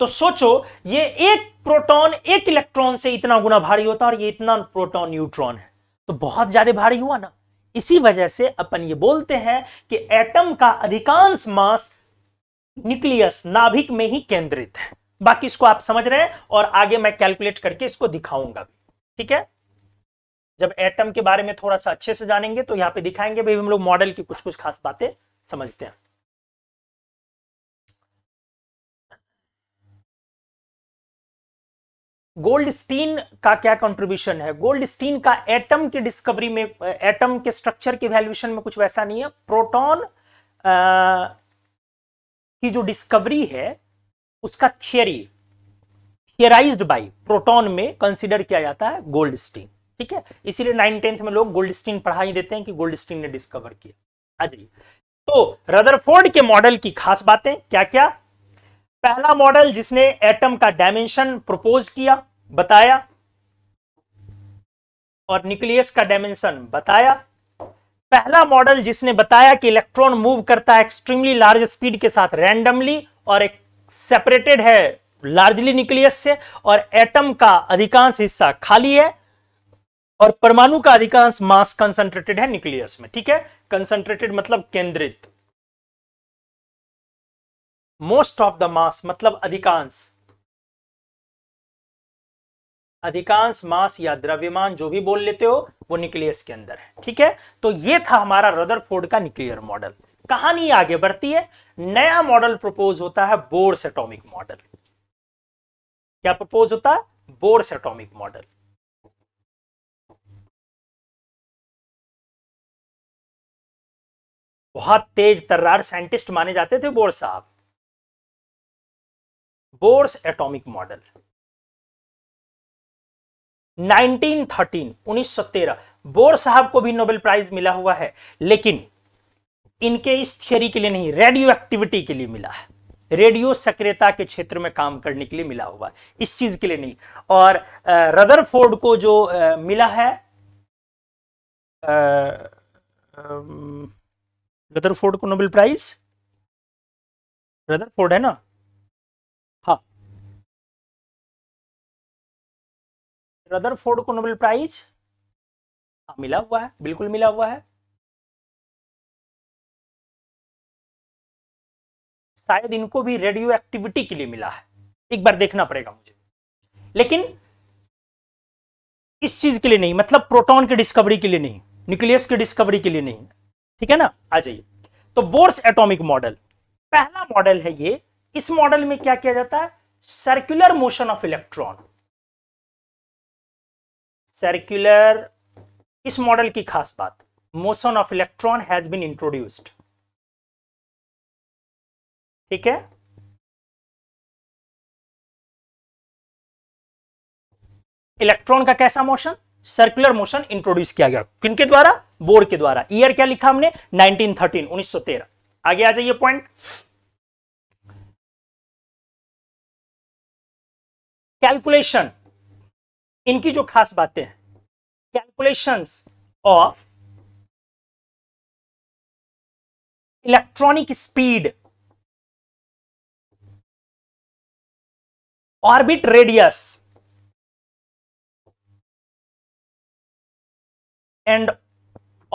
तो सोचो ये एक प्रोटॉन एक इलेक्ट्रॉन से इतना गुना भारी होता है और ये इतना प्रोटॉन न्यूट्रॉन है तो बहुत ज्यादा भारी हुआ ना इसी वजह से अपन ये बोलते हैं कि एटम का अधिकांश मास न्यूक्लियस नाभिक में ही केंद्रित है बाकी इसको आप समझ रहे हैं और आगे मैं कैलकुलेट करके इसको दिखाऊंगा भी ठीक है जब एटम के बारे में थोड़ा सा अच्छे से जानेंगे तो यहां पे दिखाएंगे भाई हम लोग मॉडल की कुछ कुछ खास बातें समझते हैं गोल्ड स्टीन का क्या कंट्रीब्यूशन है गोल्ड स्टीन का एटम की डिस्कवरी में एटम के स्ट्रक्चर के वैल्यूएशन में कुछ वैसा नहीं है प्रोटॉन की जो डिस्कवरी है उसका थियरी थियराइज बाय प्रोटॉन में कंसीडर किया जाता है गोल्ड स्टीन ठीक है इसीलिए नाइन टेंथ में लोग गोल्ड स्टीन पढ़ा ही देते हैं कि गोल्ड स्टीन ने डिस्कवर किया आ जाइए तो रदरफोर्ड के मॉडल की खास बातें क्या क्या पहला मॉडल जिसने एटम का डायमेंशन प्रपोज किया बताया और न्यूक्लियस का डायमेंशन बताया पहला मॉडल जिसने बताया कि इलेक्ट्रॉन मूव करता है एक्सट्रीमली लार्ज स्पीड के साथ रैंडमली और एक सेपरेटेड है लार्जली न्यूक्लियस से और एटम का अधिकांश हिस्सा खाली है और परमाणु का अधिकांश मास कंसंट्रेटेड है न्यूक्लियस में ठीक है कंसंट्रेटेड मतलब केंद्रित मोस्ट ऑफ द मास मतलब अधिकांश अधिकांश मास या द्रव्यमान जो भी बोल लेते हो वो न्यूक्लियस के अंदर है ठीक है तो ये था हमारा फोर्ड का न्यूक्लियर मॉडल कहानी आगे बढ़ती है नया मॉडल प्रपोज होता है बोर्स एटॉमिक मॉडल क्या प्रपोज होता है बोर्स एटॉमिक मॉडल बहुत तेज तर्रार साइंटिस्ट माने जाते थे बोर्स साहब बोर्स एटॉमिक मॉडल 1913 1913 बोर साहब को भी नोबेल प्राइज मिला हुआ है लेकिन इनके इस थियरी के लिए नहीं रेडियो एक्टिविटी के लिए मिला है रेडियो सक्रियता के क्षेत्र में काम करने के लिए मिला हुआ इस चीज के लिए नहीं और रदरफोर्ड को जो मिला है रदरफोर्ड को नोबेल प्राइज रदरफोर्ड है ना रदरफोर्ड को नोबेल प्राइज हाँ, मिला हुआ है बिल्कुल मिला हुआ है शायद इनको भी रेडियो एक्टिविटी के लिए मिला है एक बार देखना पड़ेगा मुझे लेकिन इस चीज के लिए नहीं मतलब प्रोटॉन की डिस्कवरी के लिए नहीं न्यूक्लियस की डिस्कवरी के लिए नहीं ठीक है ना आ जाइए तो बोर्स एटॉमिक मॉडल पहला मॉडल है ये इस मॉडल में क्या किया जाता है circular motion of electron circular इस मॉडल की खास बात motion of electron has been introduced ठीक है इलेक्ट्रॉन का कैसा मोशन सर्कुलर मोशन इंट्रोड्यूस किया गया किनके द्वारा बोर के द्वारा ईयर क्या लिखा हमने 1913 1913 आगे आ जाइए पॉइंट कैलकुलेशन इनकी जो खास बातें हैं calculations of electronic speed orbit radius and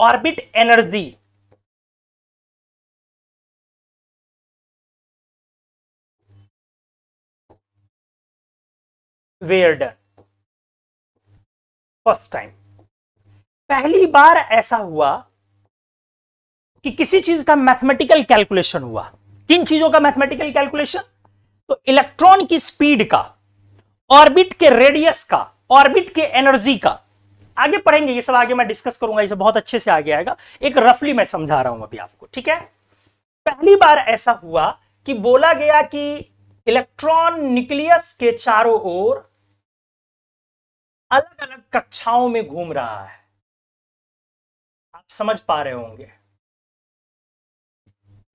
orbit energy were done first time पहली बार ऐसा हुआ कि किसी चीज का मैथमेटिकल कैलकुलेशन हुआ किन चीजों का मैथमेटिकल कैलकुलेशन तो इलेक्ट्रॉन की स्पीड का ऑर्बिट के रेडियस का ऑर्बिट के एनर्जी का आगे पढ़ेंगे ये सब आगे मैं डिस्कस करूंगा इसे बहुत अच्छे से आगे आएगा एक रफली मैं समझा रहा हूं अभी आपको ठीक है पहली बार ऐसा हुआ कि बोला गया कि इलेक्ट्रॉन न्यूक्लियस के चारों ओर अलग अलग कक्षाओं में घूम रहा है आप समझ पा रहे होंगे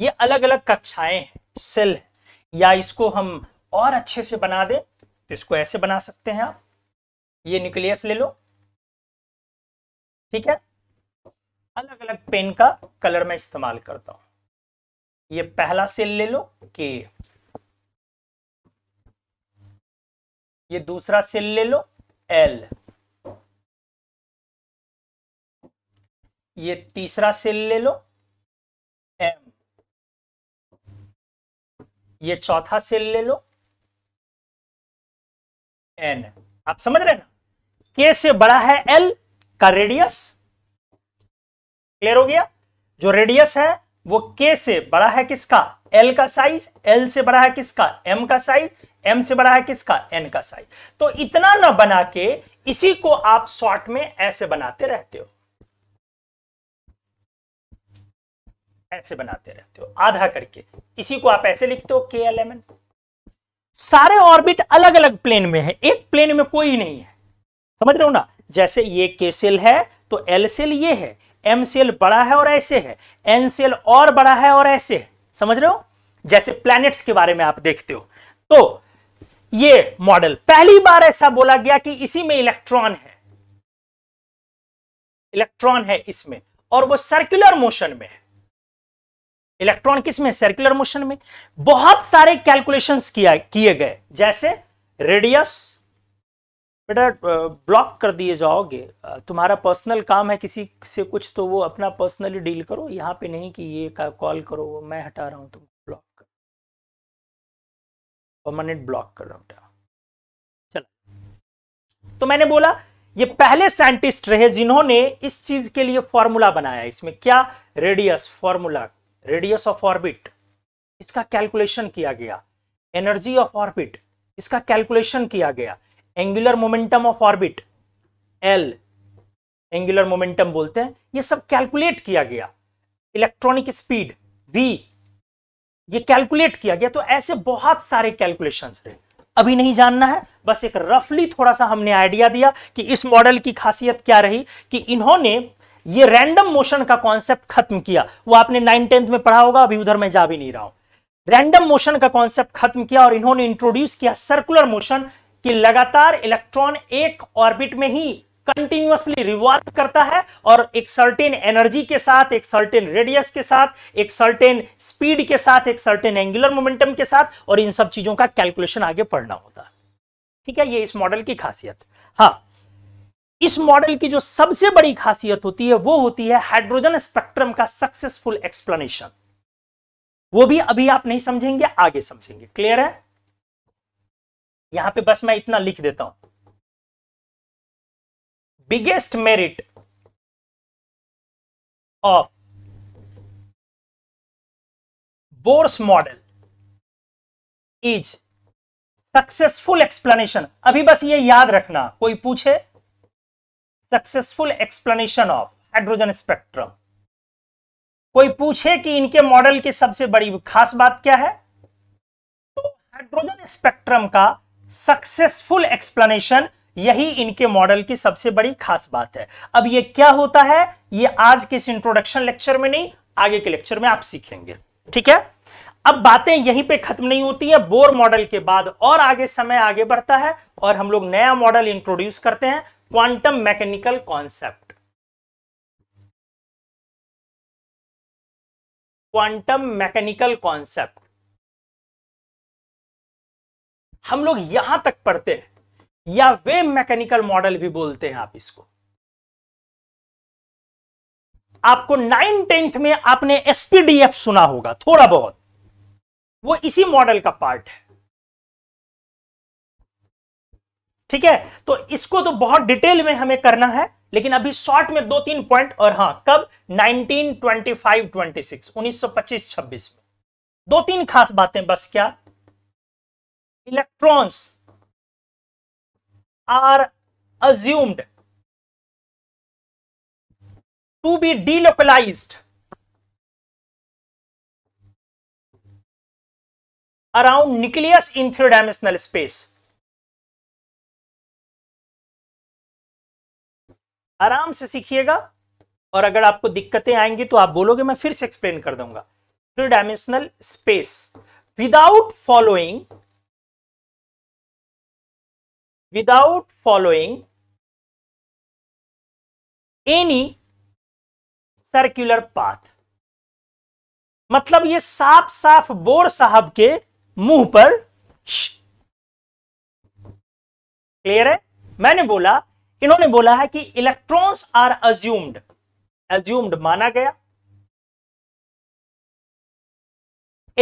ये अलग अलग कक्षाएं हैं सेल या इसको हम और अच्छे से बना दें तो इसको ऐसे बना सकते हैं आप ये न्यूक्लियस ले लो ठीक है अलग अलग पेन का कलर मैं इस्तेमाल करता हूं ये पहला सेल ले लो के ये दूसरा सेल ले लो एल ये तीसरा सेल ले लो एम ये चौथा सेल ले लो एन आप समझ रहे ना के से बड़ा है एल का रेडियस क्लियर हो गया जो रेडियस है वो के से बड़ा है किसका एल का साइज एल से बड़ा है किसका एम का साइज एम से बड़ा है किसका एन का साइज तो इतना ना बना के इसी को आप शॉर्ट में ऐसे बनाते रहते हो ऐसे बनाते रहते हो आधा करके इसी को आप ऐसे लिखते हो के एल एम एन सारे ऑर्बिट अलग अलग प्लेन में है एक प्लेन में कोई नहीं है समझ रहे हो ना जैसे ये के सेल है तो एल सेल ये है एम सेल बड़ा है और ऐसे है एन सेल और बड़ा है और ऐसे है समझ रहे हो जैसे प्लैनेट्स के बारे में आप देखते हो तो ये मॉडल पहली बार ऐसा बोला गया कि इसी में इलेक्ट्रॉन है इलेक्ट्रॉन है इसमें और वो सर्कुलर मोशन में है इलेक्ट्रॉन किस में सर्कुलर मोशन में बहुत सारे कैलकुलेशंस किया किए गए जैसे रेडियस बेटा ब्लॉक कर दिए जाओगे तुम्हारा पर्सनल काम है किसी से कुछ तो वो अपना पर्सनली डील करो यहाँ पे नहीं कि ये कॉल करो मैं हटा रहा हूँ तुम परमानेंट ब्लॉक कर रहा हूं चलो तो मैंने बोला ये पहले साइंटिस्ट रहे जिन्होंने इस चीज के लिए फॉर्मूला बनाया इसमें क्या radius formula radius of orbit इसका कैलकुलेशन किया गया एनर्जी ऑफ ऑर्बिट इसका कैलकुलेशन किया गया angular momentum of orbit L angular momentum बोलते हैं ये सब कैलकुलेट किया गया इलेक्ट्रॉनिक स्पीड वी ये कैलकुलेट किया गया तो ऐसे बहुत सारे कैलकुलेशंस रहे अभी नहीं जानना है बस एक रफली थोड़ा सा हमने आइडिया दिया कि इस मॉडल की खासियत क्या रही कि इन्होंने ये रैंडम मोशन का कॉन्सेप्ट खत्म किया वो आपने नाइन टेंथ में पढ़ा होगा अभी उधर मैं जा भी नहीं रहा हूं रैंडम मोशन का कॉन्सेप्ट खत्म किया और इन्होंने इंट्रोड्यूस किया सर्कुलर मोशन कि लगातार इलेक्ट्रॉन एक ऑर्बिट में ही कंटिन्यूसली रिवॉल्व करता है और एक सर्टेन एनर्जी के साथ एक सर्टेन रेडियस के साथ एक सर्टेन स्पीड के साथ एक सर्टेन एंगुलर मोमेंटम के साथ और इन सब चीजों का कैलकुलेशन आगे पढ़ना होता है ठीक है ये इस मॉडल की खासियत हाँ इस मॉडल की जो सबसे बड़ी खासियत होती है वो होती है हाइड्रोजन स्पेक्ट्रम का सक्सेसफुल एक्सप्लेनेशन वो भी अभी आप नहीं समझेंगे आगे समझेंगे क्लियर है यहां पे बस मैं इतना लिख देता हूं biggest merit of Bohr's model is successful explanation अभी बस ये याद रखना कोई पूछे successful explanation of hydrogen spectrum कोई पूछे कि इनके मॉडल की सबसे बड़ी खास बात क्या है तो हाइड्रोजन स्पेक्ट्रम का सक्सेसफुल एक्सप्लेनेशन यही इनके मॉडल की सबसे बड़ी खास बात है अब ये क्या होता है ये आज के इस इंट्रोडक्शन लेक्चर में नहीं आगे के लेक्चर में आप सीखेंगे ठीक है अब बातें यहीं पे खत्म नहीं होती है बोर मॉडल के बाद और आगे समय आगे बढ़ता है और हम लोग नया मॉडल इंट्रोड्यूस करते हैं quantum mechanical concept quantum mechanical concept हम लोग यहां तक पढ़ते हैं या वेव मैकेनिकल मॉडल भी बोलते हैं आप इसको आपको नाइन टेंथ में आपने एसपीडीएफ सुना होगा थोड़ा बहुत वो इसी मॉडल का पार्ट है ठीक है तो इसको तो बहुत डिटेल में हमें करना है लेकिन अभी शॉर्ट में दो तीन पॉइंट और हां कब सिक्स उन्नीस 26, पच्चीस 26 में दो तीन खास बातें बस क्या electrons are assumed to be delocalise around nucleus in three dimensional space आराम से सीखिएगा और अगर आपको दिक्कतें आएंगी तो आप बोलोगे मैं फिर से एक्सप्लेन कर दूंगा three dimensional space without following without following any circular path मतलब ये साफ साफ बोर साहब के मुंह पर क्लियर है मैंने बोला इन्होंने बोला है कि इलेक्ट्रॉन्स आर अज्यूम्ड अज्यूम्ड माना गया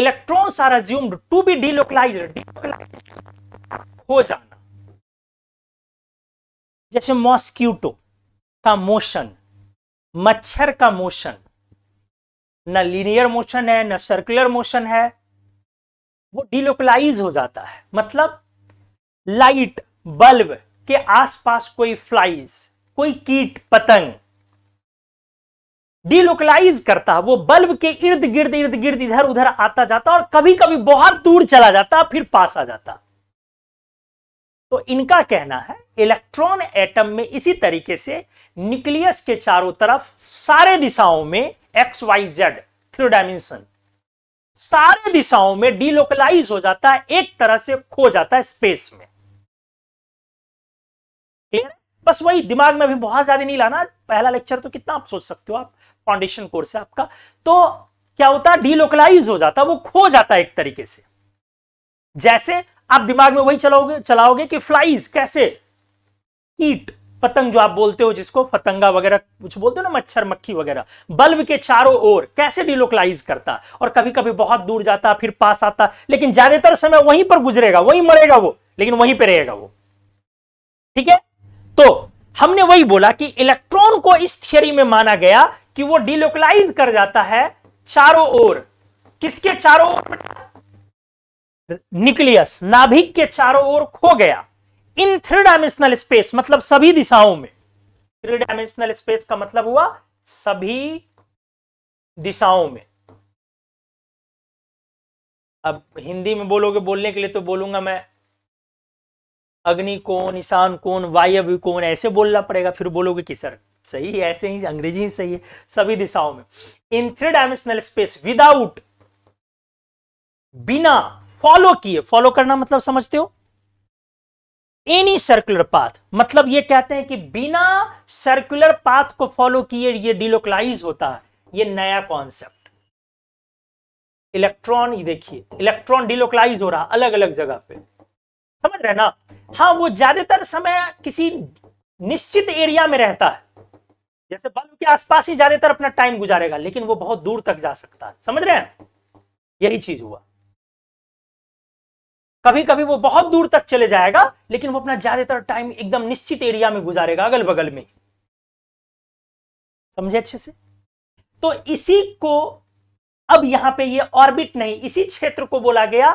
electrons are assumed to be delocalise हो जाना जैसे मॉस्क्यूटो का मोशन मच्छर का मोशन न लीनियर मोशन है न सर्कुलर मोशन है वो डिलोकलाइज हो जाता है मतलब लाइट बल्ब के आसपास कोई फ्लाइज कोई कीट पतंग डिलोकलाइज करता है वो बल्ब के इर्द गिर्द इर्द गिर्द इधर उधर आता जाता और कभी कभी बहुत दूर चला जाता फिर पास आ जाता तो इनका कहना है इलेक्ट्रॉन एटम में इसी तरीके से न्यूक्लियस के चारों तरफ सारे दिशाओं में X Y Z three dimension सारे दिशाओं में डीलोकलाइज हो जाता है एक तरह से खो जाता है स्पेस में क्लियर बस वही दिमाग में भी बहुत ज्यादा नहीं लाना पहला लेक्चर तो कितना आप सोच सकते हो आप फाउंडेशन कोर्स है आपका तो क्या होता है डीलोकलाइज हो जाता है वो खो जाता है एक तरीके से जैसे आप दिमाग में वही चलाओगे चलाओगे कि फ्लाइज कैसे कीट पतंग जो आप बोलते हो जिसको फतंगा वगैरह कुछ बोलते हो ना मच्छर मक्खी वगैरह बल्ब के चारों ओर कैसे डिलोकलाइज करता और कभी कभी बहुत दूर जाता फिर पास आता लेकिन ज्यादातर समय वहीं पर गुजरेगा वहीं मरेगा वो लेकिन वहीं पर रहेगा वो ठीक है तो हमने वही बोला कि इलेक्ट्रॉन को इस थियरी में माना गया कि वो डिलोकलाइज कर जाता है चारों ओर किसके चारों ओर न्यूक्लियस नाभिक के चारों ओर खो गया इन थ्री डायमेंशनल स्पेस मतलब सभी दिशाओं में थ्री डायमेंशनल स्पेस का मतलब हुआ सभी दिशाओं में अब हिंदी में बोलोगे बोलने के लिए तो बोलूंगा मैं अग्नि कोण ईशान कोण वायव्य कोण ऐसे बोलना पड़ेगा फिर बोलोगे कि सर सही है ऐसे ही अंग्रेजी ही सही है सभी दिशाओं में in three dimensional space without बिना फॉलो किए फॉलो करना मतलब समझते हो एनी सर्कुलर पाथ मतलब ये कहते हैं कि बिना सर्कुलर पाथ को फॉलो किए ये डिलोकलाइज होता है ये नया कॉन्सेप्ट इलेक्ट्रॉन ये देखिए इलेक्ट्रॉन डिलोकलाइज हो रहा अलग अलग जगह पे समझ रहे ना हाँ वो ज्यादातर समय किसी निश्चित एरिया में रहता है जैसे बल्ब के आसपास ही ज्यादातर अपना टाइम गुजारेगा लेकिन वो बहुत दूर तक जा सकता है समझ रहे हैं यही चीज हुआ कभी कभी वो बहुत दूर तक चले जाएगा लेकिन वो अपना ज्यादातर टाइम एकदम निश्चित एरिया में गुजारेगा अगल बगल में समझे अच्छे से तो इसी को अब यहां पे ये ऑर्बिट नहीं इसी क्षेत्र को बोला गया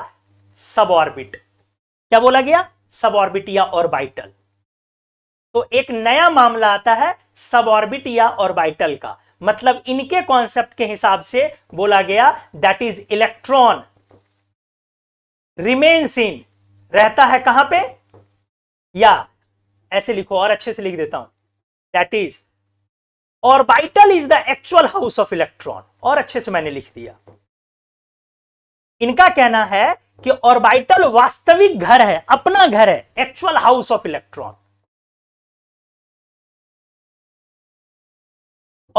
सब ऑर्बिट क्या बोला गया सब ऑर्बिट या ऑर्बिटल तो एक नया मामला आता है सब ऑर्बिट या ऑर्बिटल का मतलब इनके कॉन्सेप्ट के हिसाब से बोला गया that is electron remains in रहता है कहां पे या ऐसे लिखो और अच्छे से लिख देता हूं that is orbital is the actual house of electron और अच्छे से मैंने लिख दिया इनका कहना है कि ऑर्बिटल वास्तविक घर है अपना घर है actual house of electron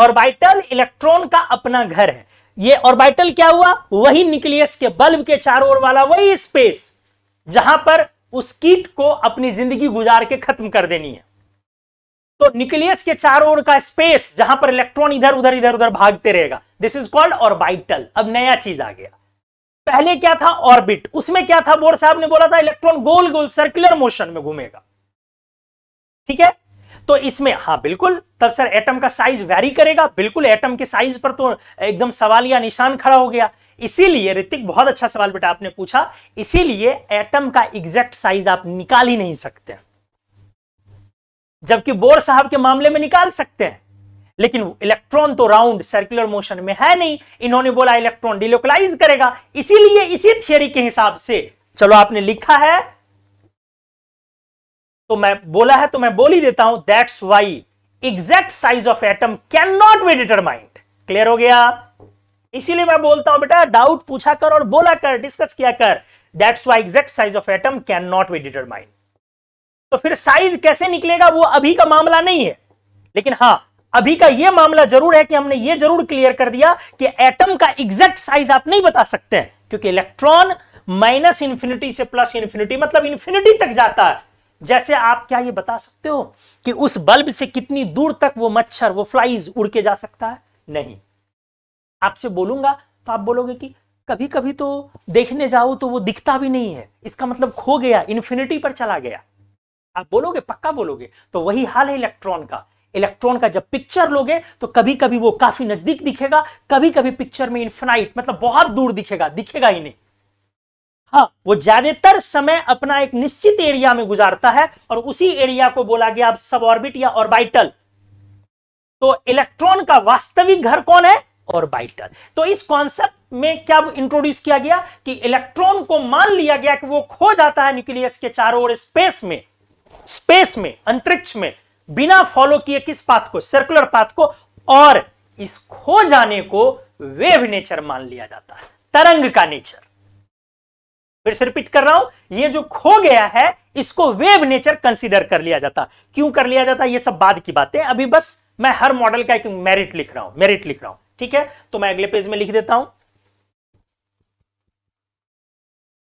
orbital electron का अपना घर है ये ऑर्बिटल क्या हुआ वही न्यूक्लियस के बल्ब के चारों ओर वाला वही स्पेस जहां पर उस कीट को अपनी जिंदगी गुजार के खत्म कर देनी है तो न्यूक्लियस के चारों ओर का स्पेस जहां पर इलेक्ट्रॉन इधर उधर इधर उधर भागते रहेगा दिस इज कॉल्ड ऑर्बिटल अब नया चीज आ गया पहले क्या था ऑर्बिट उसमें क्या था बोर्ड साहब ने बोला था इलेक्ट्रॉन गोल गोल सर्कुलर मोशन में घूमेगा ठीक है तो इसमें हाँ बिल्कुल तब सर एटम का साइज वैरी करेगा बिल्कुल एटम के साइज पर तो एकदम सवाल या निशान खड़ा हो गया इसीलिए ऋतिक बहुत अच्छा सवाल बेटा आपने पूछा इसीलिए एटम का एग्जैक्ट साइज आप निकाल ही नहीं सकते जबकि बोर साहब के मामले में निकाल सकते हैं लेकिन इलेक्ट्रॉन तो राउंड सर्कुलर मोशन में है नहीं इन्होंने बोला इलेक्ट्रॉन डिलोकलाइज करेगा इसीलिए इसी थियोरी के हिसाब से चलो आपने लिखा है तो मैं बोला है तो मैं बोल ही देता हूं that's why exact size of atom can not be determined clear हो गया इसीलिए मैं बोलता हूं बेटा डाउट पूछा कर और बोला कर डिस्कस किया कर that's why exact size of atom can not be determined तो फिर साइज कैसे निकलेगा वो अभी का मामला नहीं है लेकिन हाँ अभी का यह मामला जरूर है कि हमने ये जरूर क्लियर कर दिया कि एटम का एग्जैक्ट साइज आप नहीं बता सकते हैं क्योंकि इलेक्ट्रॉन माइनस इंफिनिटी से प्लस इंफिनिटी मतलब इंफिनिटी तक जाता है जैसे आप क्या ये बता सकते हो कि उस बल्ब से कितनी दूर तक वो मच्छर वो फ्लाइज उड़ के जा सकता है नहीं आपसे बोलूंगा तो आप बोलोगे कि कभी कभी तो देखने जाओ तो वो दिखता भी नहीं है इसका मतलब खो गया इन्फिनिटी पर चला गया आप बोलोगे पक्का बोलोगे तो वही हाल है इलेक्ट्रॉन का इलेक्ट्रॉन का जब पिक्चर लोगे तो कभी कभी वो काफी नजदीक दिखेगा कभी कभी पिक्चर में इन्फिनाइट मतलब बहुत दूर दिखेगा दिखेगा ही नहीं हाँ वो ज्यादातर समय अपना एक निश्चित एरिया में गुजारता है और उसी एरिया को बोला गया अब ऑर्बिट या ऑर्बिटल तो इलेक्ट्रॉन का वास्तविक घर कौन है ऑर्बिटल तो इस कॉन्सेप्ट में क्या इंट्रोड्यूस किया गया कि इलेक्ट्रॉन को मान लिया गया कि वो खो जाता है न्यूक्लियस के चारों ओर स्पेस में स्पेस में अंतरिक्ष में बिना फॉलो किए किस पाथ को सर्कुलर पाथ को और इस खो जाने को वेव नेचर मान लिया जाता है तरंग का नेचर फिर से रिपीट कर रहा हूं ये जो खो गया है इसको वेव नेचर कंसीडर कर लिया जाता क्यों कर लिया जाता ये सब बाद की बातें अभी बस मैं हर मॉडल का एक मेरिट लिख रहा हूं मेरिट लिख रहा हूं ठीक है तो मैं अगले पेज में लिख देता हूं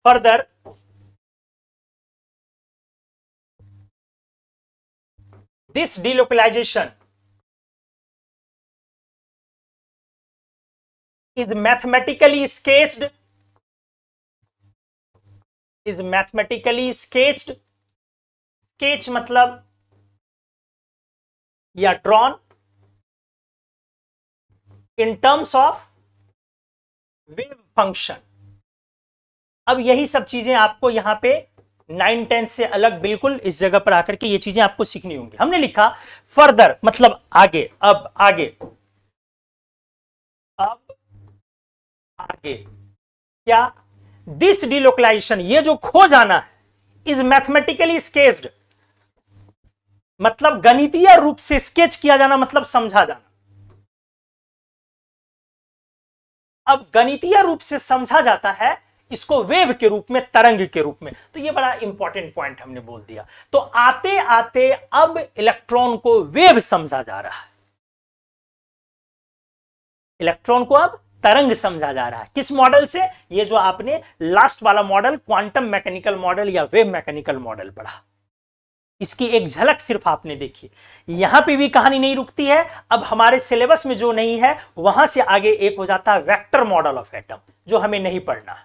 further this delocalisation is mathematically sketched is mathematically sketched sketch मतलब या drawn in terms of wave function अब यही सब चीजें आपको यहां पे नाइन टेंथ से अलग बिल्कुल इस जगह पर आकर के ये चीजें आपको सीखनी होंगी हमने लिखा फर्दर मतलब आगे अब आगे अब आगे क्या दिस डिलोकलाइजेशन ये जो खो जाना है इज मैथमेटिकली स्केच्ड मतलब गणितीय रूप से स्केच किया जाना मतलब समझा जाना अब गणितीय रूप से समझा जाता है इसको वेव के रूप में तरंग के रूप में तो ये बड़ा इंपॉर्टेंट पॉइंट हमने बोल दिया तो आते आते अब इलेक्ट्रॉन को वेव समझा जा रहा है इलेक्ट्रॉन को अब तरंग समझा जा रहा है किस मॉडल से ये जो आपने लास्ट वाला मॉडल क्वांटम मैकेनिकल मॉडल या वेव मैकेनिकल मॉडल पढ़ा इसकी एक झलक सिर्फ आपने देखी यहां पे भी कहानी नहीं रुकती है अब हमारे सिलेबस में जो नहीं है वहां से आगे एक हो जाता है वैक्टर मॉडल ऑफ एटम जो हमें नहीं पढ़ना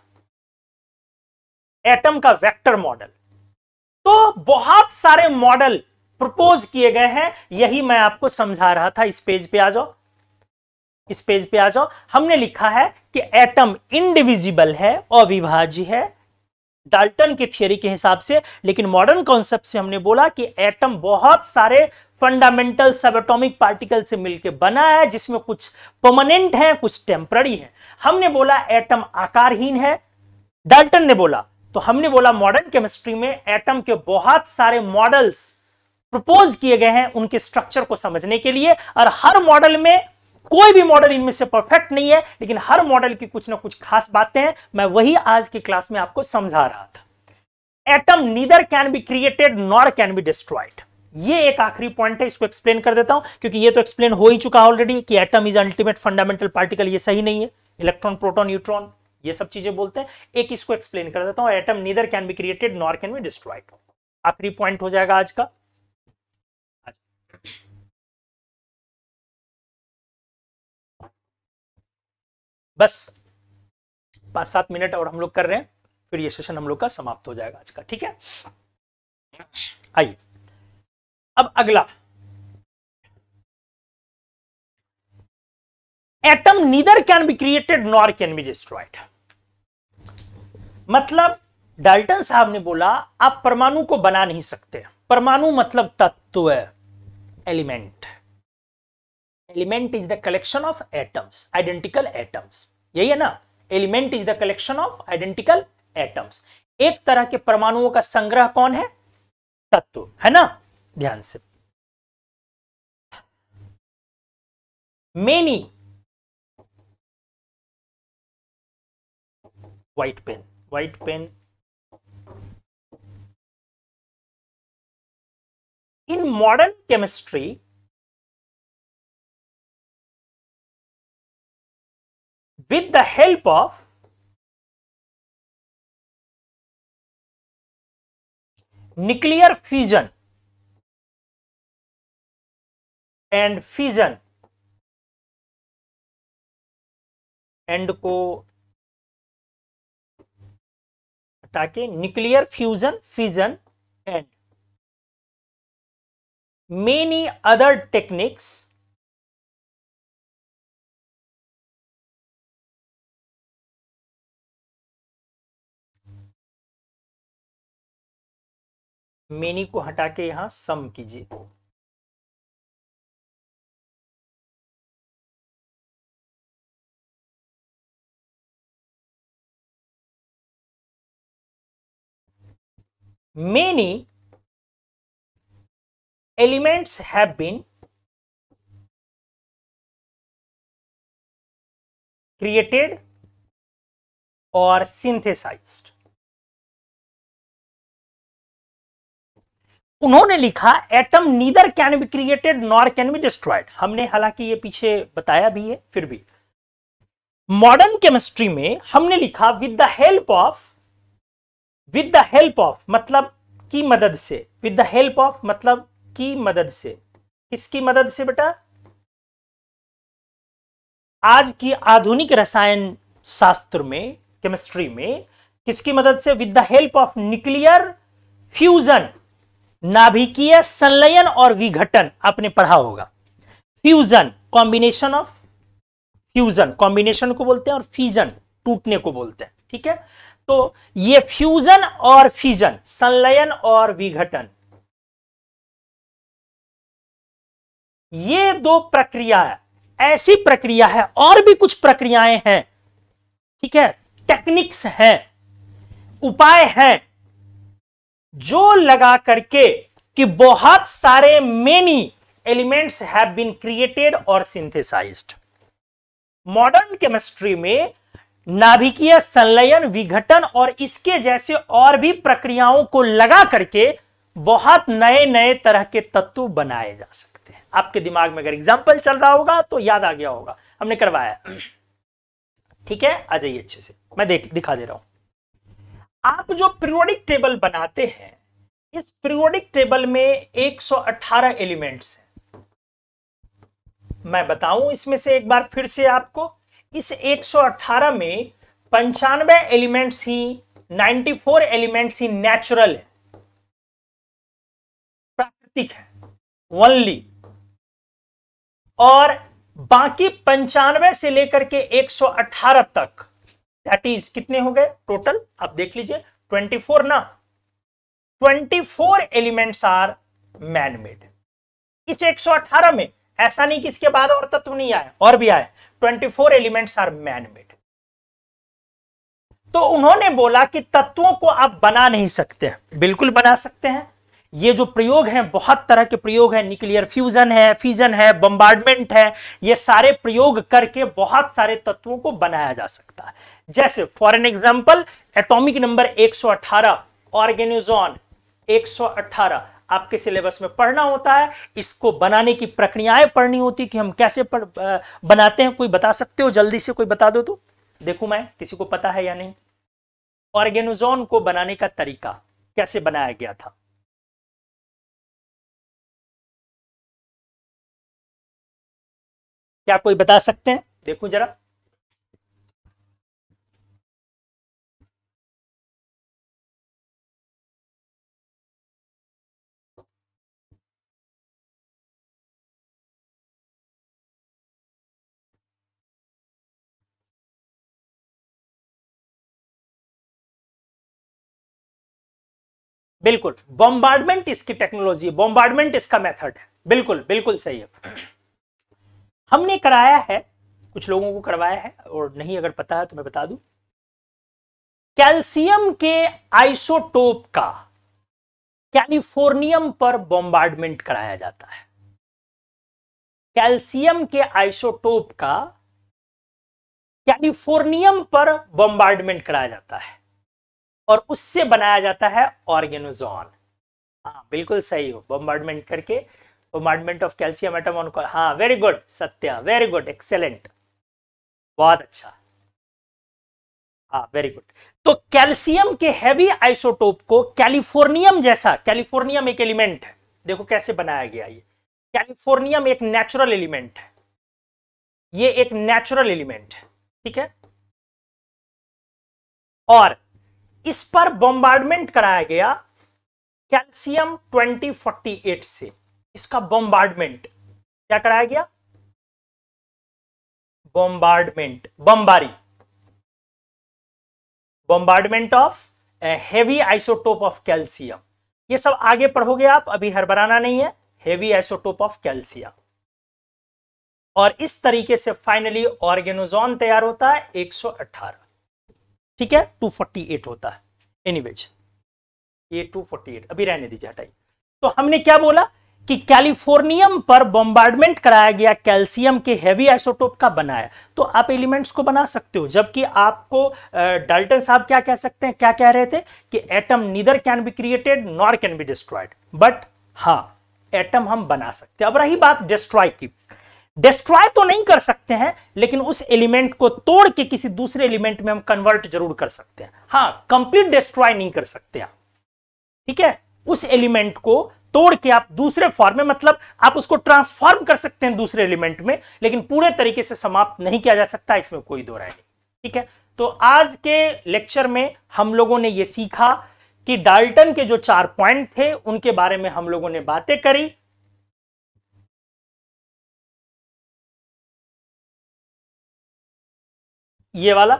एटम का वैक्टर मॉडल तो बहुत सारे मॉडल प्रपोज किए गए हैं यही मैं आपको समझा रहा था इस पेज पे आ जाओ इस पेज पे आ जाओ हमने लिखा है कि एटम इनडिविजिबल है अविभाज्य है डाल्टन की थियोरी के हिसाब से लेकिन मॉडर्न कॉन्सेप्ट से हमने बोला कि एटम बहुत सारे फंडामेंटल सब पार्टिकल से मिलकर बना है जिसमें कुछ परमानेंट है कुछ टेम्पररी है हमने बोला एटम आकारहीन है डाल्टन ने बोला तो हमने बोला मॉडर्न केमिस्ट्री में एटम के बहुत सारे मॉडल्स प्रपोज किए गए हैं उनके स्ट्रक्चर को समझने के लिए और हर मॉडल में कोई भी मॉडल इनमें से परफेक्ट नहीं है लेकिन हर मॉडल की कुछ ना कुछ खास बातें हैं मैं वही आज की क्लास में आपको समझा रहा था atom neither can be created nor can be destroyed ये एक आखिरी पॉइंट है इसको एक्सप्लेन कर देता हूं क्योंकि ये तो एक्सप्लेन हो ही चुका ऑलरेडी कि atom is ultimate fundamental particle ये सही नहीं है इलेक्ट्रॉन प्रोटॉन न्यूट्रॉन ये सब चीजें बोलते हैं एक इसको एक्सप्लेन कर देता हूं atom neither can be created nor can be destroyed आखिरी पॉइंट हो जाएगा आज का बस पांच सात मिनट और हम लोग कर रहे हैं फिर ये सेशन हम लोग का समाप्त हो जाएगा आज का ठीक है आइए अब अगला atom neither can be created nor can be destroyed मतलब डाल्टन साहब ने बोला आप परमाणु को बना नहीं सकते परमाणु मतलब तत्व element element is the collection of atoms identical atoms यही है ना element is the collection of identical atoms एक तरह के परमाणुओं का संग्रह कौन है तत्व है ना ध्यान से many white pen white pen in modern chemistry with the help of nuclear fusion and fission and ko हटा के nuclear fusion fission and many other techniques many को हटा के यहां सम कीजिए many elements have been created और सिंथेसाइज्ड उन्होंने लिखा atom neither can be created nor can be destroyed हमने हालांकि ये पीछे बताया भी है फिर भी मॉडर्न केमिस्ट्री में हमने लिखा with the help of with the help of मतलब की मदद से विद द हेल्प ऑफ मतलब की मदद से किसकी मदद से बेटा आज की आधुनिक रसायन शास्त्र में केमिस्ट्री में किसकी मदद से with the help of nuclear fusion नाभिकीय संलयन और विघटन आपने पढ़ा होगा fusion combination of fusion combination को बोलते हैं और फ्यूजन टूटने को बोलते हैं ठीक है तो ये फ्यूजन और फ्यूजन संलयन और विघटन ये दो प्रक्रिया ऐसी प्रक्रिया है और भी कुछ प्रक्रियाएं हैं ठीक है टेक्निक्स हैं उपाय हैं जो लगा करके कि बहुत सारे many elements have been created और सिंथेसाइज्ड मॉडर्न केमिस्ट्री में नाभिकीय संलयन विघटन और इसके जैसे और भी प्रक्रियाओं को लगा करके बहुत नए नए तरह के तत्व बनाए जा सकते हैं आपके दिमाग में अगर एग्जाम्पल चल रहा होगा तो याद आ गया होगा हमने करवाया ठीक है आ जाइए अच्छे से मैं देख दिखा दे रहा हूं आप जो पीरियोडिक टेबल बनाते हैं इस पीरियोडिक टेबल में 118 एलिमेंट्स हैं मैं बताऊं इसमें से एक बार फिर से आपको इस 118 में पंचानवे एलिमेंट्स ही 94 एलिमेंट्स ही नेचुरल है प्राकृतिक है ओनली और बाकी पंचानवे से लेकर के 118 तक दैट इज कितने हो गए टोटल आप देख लीजिए ट्वेंटी फोर ना ट्वेंटी फोर एलिमेंट्स आर इस एक इस अठारह में ऐसा नहीं कि इसके बाद और तत्व नहीं आए और भी आए twenty four elements are manmade तो उन्होंने बोला कि तत्वों को आप बना नहीं सकते बिल्कुल बना सकते हैं ये जो प्रयोग हैं बहुत तरह के प्रयोग हैं न्यूक्लियर फ्यूजन है फ्यूजन है बम्बार्डमेंट है ये सारे प्रयोग करके बहुत सारे तत्वों को बनाया जा सकता है जैसे for an example atomic number 118 oganesson अठारह आपके सिलेबस में पढ़ना होता है इसको बनाने की प्रक्रियाएं पढ़नी होती कि हम कैसे पढ़, बनाते हैं कोई बता सकते हो जल्दी से कोई बता दो तो देखू मैं किसी को पता है या नहीं ऑर्गेनोजोन को बनाने का तरीका कैसे बनाया गया था क्या कोई बता सकते हैं देखू जरा बिल्कुल बॉम्बार्डमेंट इसकी टेक्नोलॉजी बॉम्बार्डमेंट इसका मेथड है बिल्कुल बिल्कुल सही है हमने कराया है कुछ लोगों को करवाया है और नहीं अगर पता है तो मैं बता दू कैल्सियम के आइसोटोप का कैलिफोर्नियम पर बॉम्बार्डमेंट कराया जाता है कैल्सियम के आइसोटोप का कैलिफोर्नियम पर बॉम्बार्डमेंट कराया जाता है और उससे बनाया जाता है ऑर्गेनोजॉन हाँ बिल्कुल सही हो बम्बार्डमेंट करके bombardment of calcium atom on हाँ very good Satya very good excellent बहुत अच्छा हाँ वेरी गुड तो कैल्सियम के हैवी आइसोटोप को कैलिफोर्नियम जैसा कैलिफोर्नियम एक एलिमेंट है देखो कैसे बनाया गया ये कैलिफोर्नियम एक नेचुरल एलिमेंट है ये एक नेचुरल एलिमेंट है ठीक है और इस पर बॉम्बार्डमेंट कराया गया कैल्शियम 2048 से इसका बॉम्बार्डमेंट क्या कराया गया बॉम्बार्डमेंट बमबारी bombardment of heavy isotope of calcium ये सब आगे पढ़ोगे आप अभी हरबराना नहीं है हेवी आइसोटोप ऑफ कैल्शियम और इस तरीके से फाइनली ऑर्गेनोजोन तैयार होता है 118 ठीक है 248 होता है एनीवेज ये 248 अभी रहने दीजिए हटाइए तो हमने क्या बोला कि कैलिफोर्नियम पर बॉम्बार्डमेंट कराया गया कैल्सियम के हेवी आइसोटोप का बनाया तो आप एलिमेंट्स को बना सकते हो जबकि आपको डाल्टन साहब क्या कह सकते हैं क्या कह रहे थे कि atom neither can be created nor can be destroyed but हाँ एटम हम बना सकते हैं अब रही बात डिस्ट्रॉय की डिस्ट्रॉय तो नहीं कर सकते हैं लेकिन उस एलिमेंट को तोड़ के किसी दूसरे एलिमेंट में हम कन्वर्ट जरूर कर सकते हैं हाँ कंप्लीट डिस्ट्रॉय नहीं कर सकते आप ठीक है उस एलिमेंट को तोड़ के आप दूसरे फॉर्म में मतलब आप उसको ट्रांसफॉर्म कर सकते हैं दूसरे एलिमेंट में लेकिन पूरे तरीके से समाप्त नहीं किया जा सकता इसमें कोई दो राय नहीं ठीक है तो आज के लेक्चर में हम लोगों ने यह सीखा कि डाल्टन के जो चार पॉइंट थे उनके बारे में हम लोगों ने बातें करी ये वाला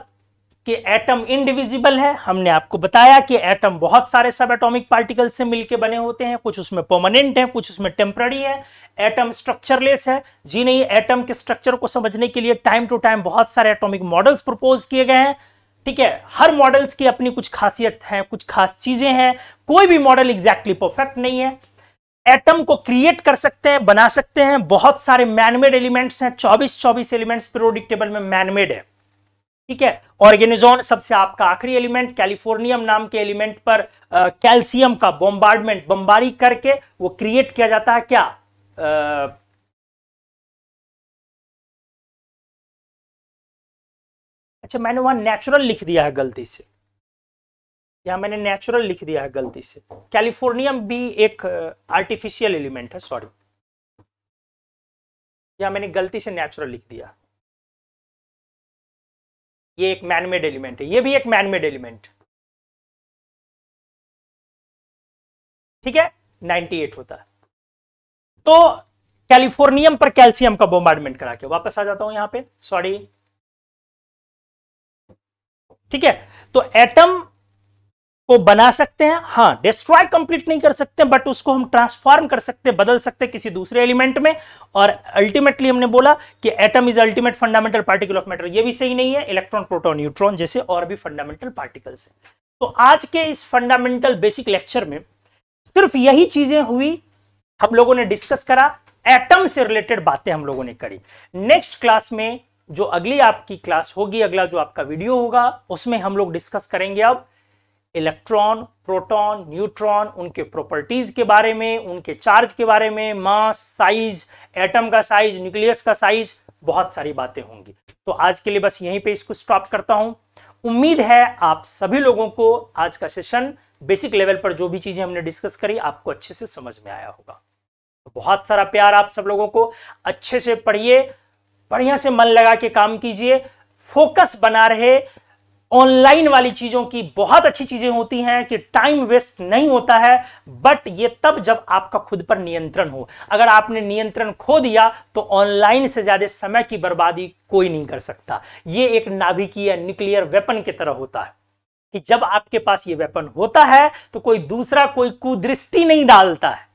कि एटम इनडिविजिबल है हमने आपको बताया कि एटम बहुत सारे सब एटॉमिक पार्टिकल से मिलके बने होते हैं कुछ उसमें परमानेंट है कुछ उसमें टेम्प्ररी है एटम स्ट्रक्चरलेस है जी नहीं एटम के स्ट्रक्चर को समझने के लिए टाइम टू टाइम बहुत सारे एटॉमिक मॉडल्स प्रपोज किए गए हैं ठीक है हर मॉडल्स की अपनी कुछ खासियत है कुछ खास चीजें हैं कोई भी मॉडल एग्जैक्टली परफेक्ट नहीं है एटम को क्रिएट कर सकते हैं बना सकते हैं बहुत सारे मैनमेड एलिमेंट्स हैं 24 24 एलिमेंट्स पीरियोडिक टेबल में मैनमेड है ठीक है ऑर्गेनिजोन सबसे आपका आखिरी एलिमेंट कैलिफोर्नियम नाम के एलिमेंट पर कैल्सियम का बॉम्बार्डमेंट बम्बारी करके वो क्रिएट किया जाता है क्या आ, अच्छा मैंने वहां नेचुरल लिख दिया है गलती से या मैंने नेचुरल लिख दिया है गलती से कैलिफोर्नियम भी एक आर्टिफिशियल एलिमेंट है सॉरी या मैंने गलती से नेचुरल लिख दिया ये एक मैनमेड एलिमेंट है ये भी एक मैनमेड एलिमेंट ठीक है 98 होता है तो कैलिफोर्नियम पर कैल्शियम का बोमार्डमेंट करा के वापस आ जाता हूं यहां पे सॉरी ठीक है तो एटम को बना सकते हैं हाँ डिस्ट्रॉय कंप्लीट नहीं कर सकते बट उसको हम ट्रांसफॉर्म कर सकते बदल सकते किसी दूसरे एलिमेंट में और अल्टीमेटली हमने बोला कि atom is ultimate fundamental particle of matter ये भी सही नहीं है इलेक्ट्रॉन प्रोटोन न्यूट्रॉन जैसे और भी फंडामेंटल पार्टिकल्स हैं तो आज के इस फंडामेंटल बेसिक लेक्चर में सिर्फ यही चीजें हुई हम लोगों ने डिस्कस करा एटम से रिलेटेड बातें हम लोगों ने करी नेक्स्ट क्लास में जो अगली आपकी क्लास होगी अगला जो आपका वीडियो होगा उसमें हम लोग डिस्कस करेंगे अब इलेक्ट्रॉन प्रोटॉन न्यूट्रॉन उनके प्रॉपर्टीज के बारे में उनके चार्ज के बारे में मास साइज एटम का साइज न्यूक्लियस का साइज बहुत सारी बातें होंगी तो आज के लिए बस यहीं पे इसको स्टॉप करता हूं उम्मीद है आप सभी लोगों को आज का सेशन बेसिक लेवल पर जो भी चीजें हमने डिस्कस करी आपको अच्छे से समझ में आया होगा तो बहुत सारा प्यार आप सब लोगों को अच्छे से पढ़िए बढ़िया से मन लगा के काम कीजिए फोकस बना रहे ऑनलाइन वाली चीज़ों की बहुत अच्छी चीज़ें होती हैं कि टाइम वेस्ट नहीं होता है बट ये तब जब आपका खुद पर नियंत्रण हो अगर आपने नियंत्रण खो दिया तो ऑनलाइन से ज़्यादा समय की बर्बादी कोई नहीं कर सकता ये एक नाभिकीय न्यूक्लियर वेपन की तरह होता है कि जब आपके पास ये वेपन होता है तो कोई दूसरा कोई कुदृष्टि नहीं डालता है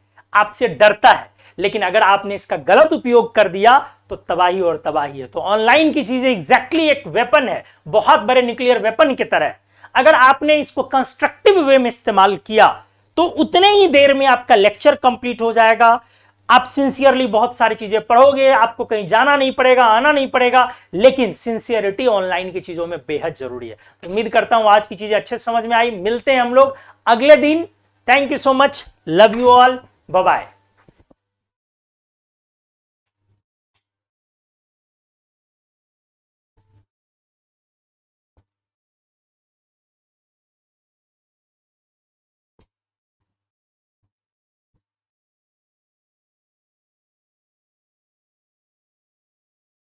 आपसे डरता है लेकिन अगर आपने इसका गलत उपयोग कर दिया तो तबाही और तबाही है तो ऑनलाइन की चीजें एग्जैक्टली exactly एक वेपन है बहुत बड़े न्यूक्लियर वेपन की तरह अगर आपने इसको कंस्ट्रक्टिव वे में इस्तेमाल किया तो उतने ही देर में आपका लेक्चर कंप्लीट हो जाएगा आप सिंसियरली बहुत सारी चीजें पढ़ोगे आपको कहीं जाना नहीं पड़ेगा आना नहीं पड़ेगा लेकिन सिंसियरिटी ऑनलाइन की चीजों में बेहद जरूरी है उम्मीद करता हूं आज की चीजें अच्छे समझ में आई मिलते हैं हम लोग अगले दिन thank you so much love you all bye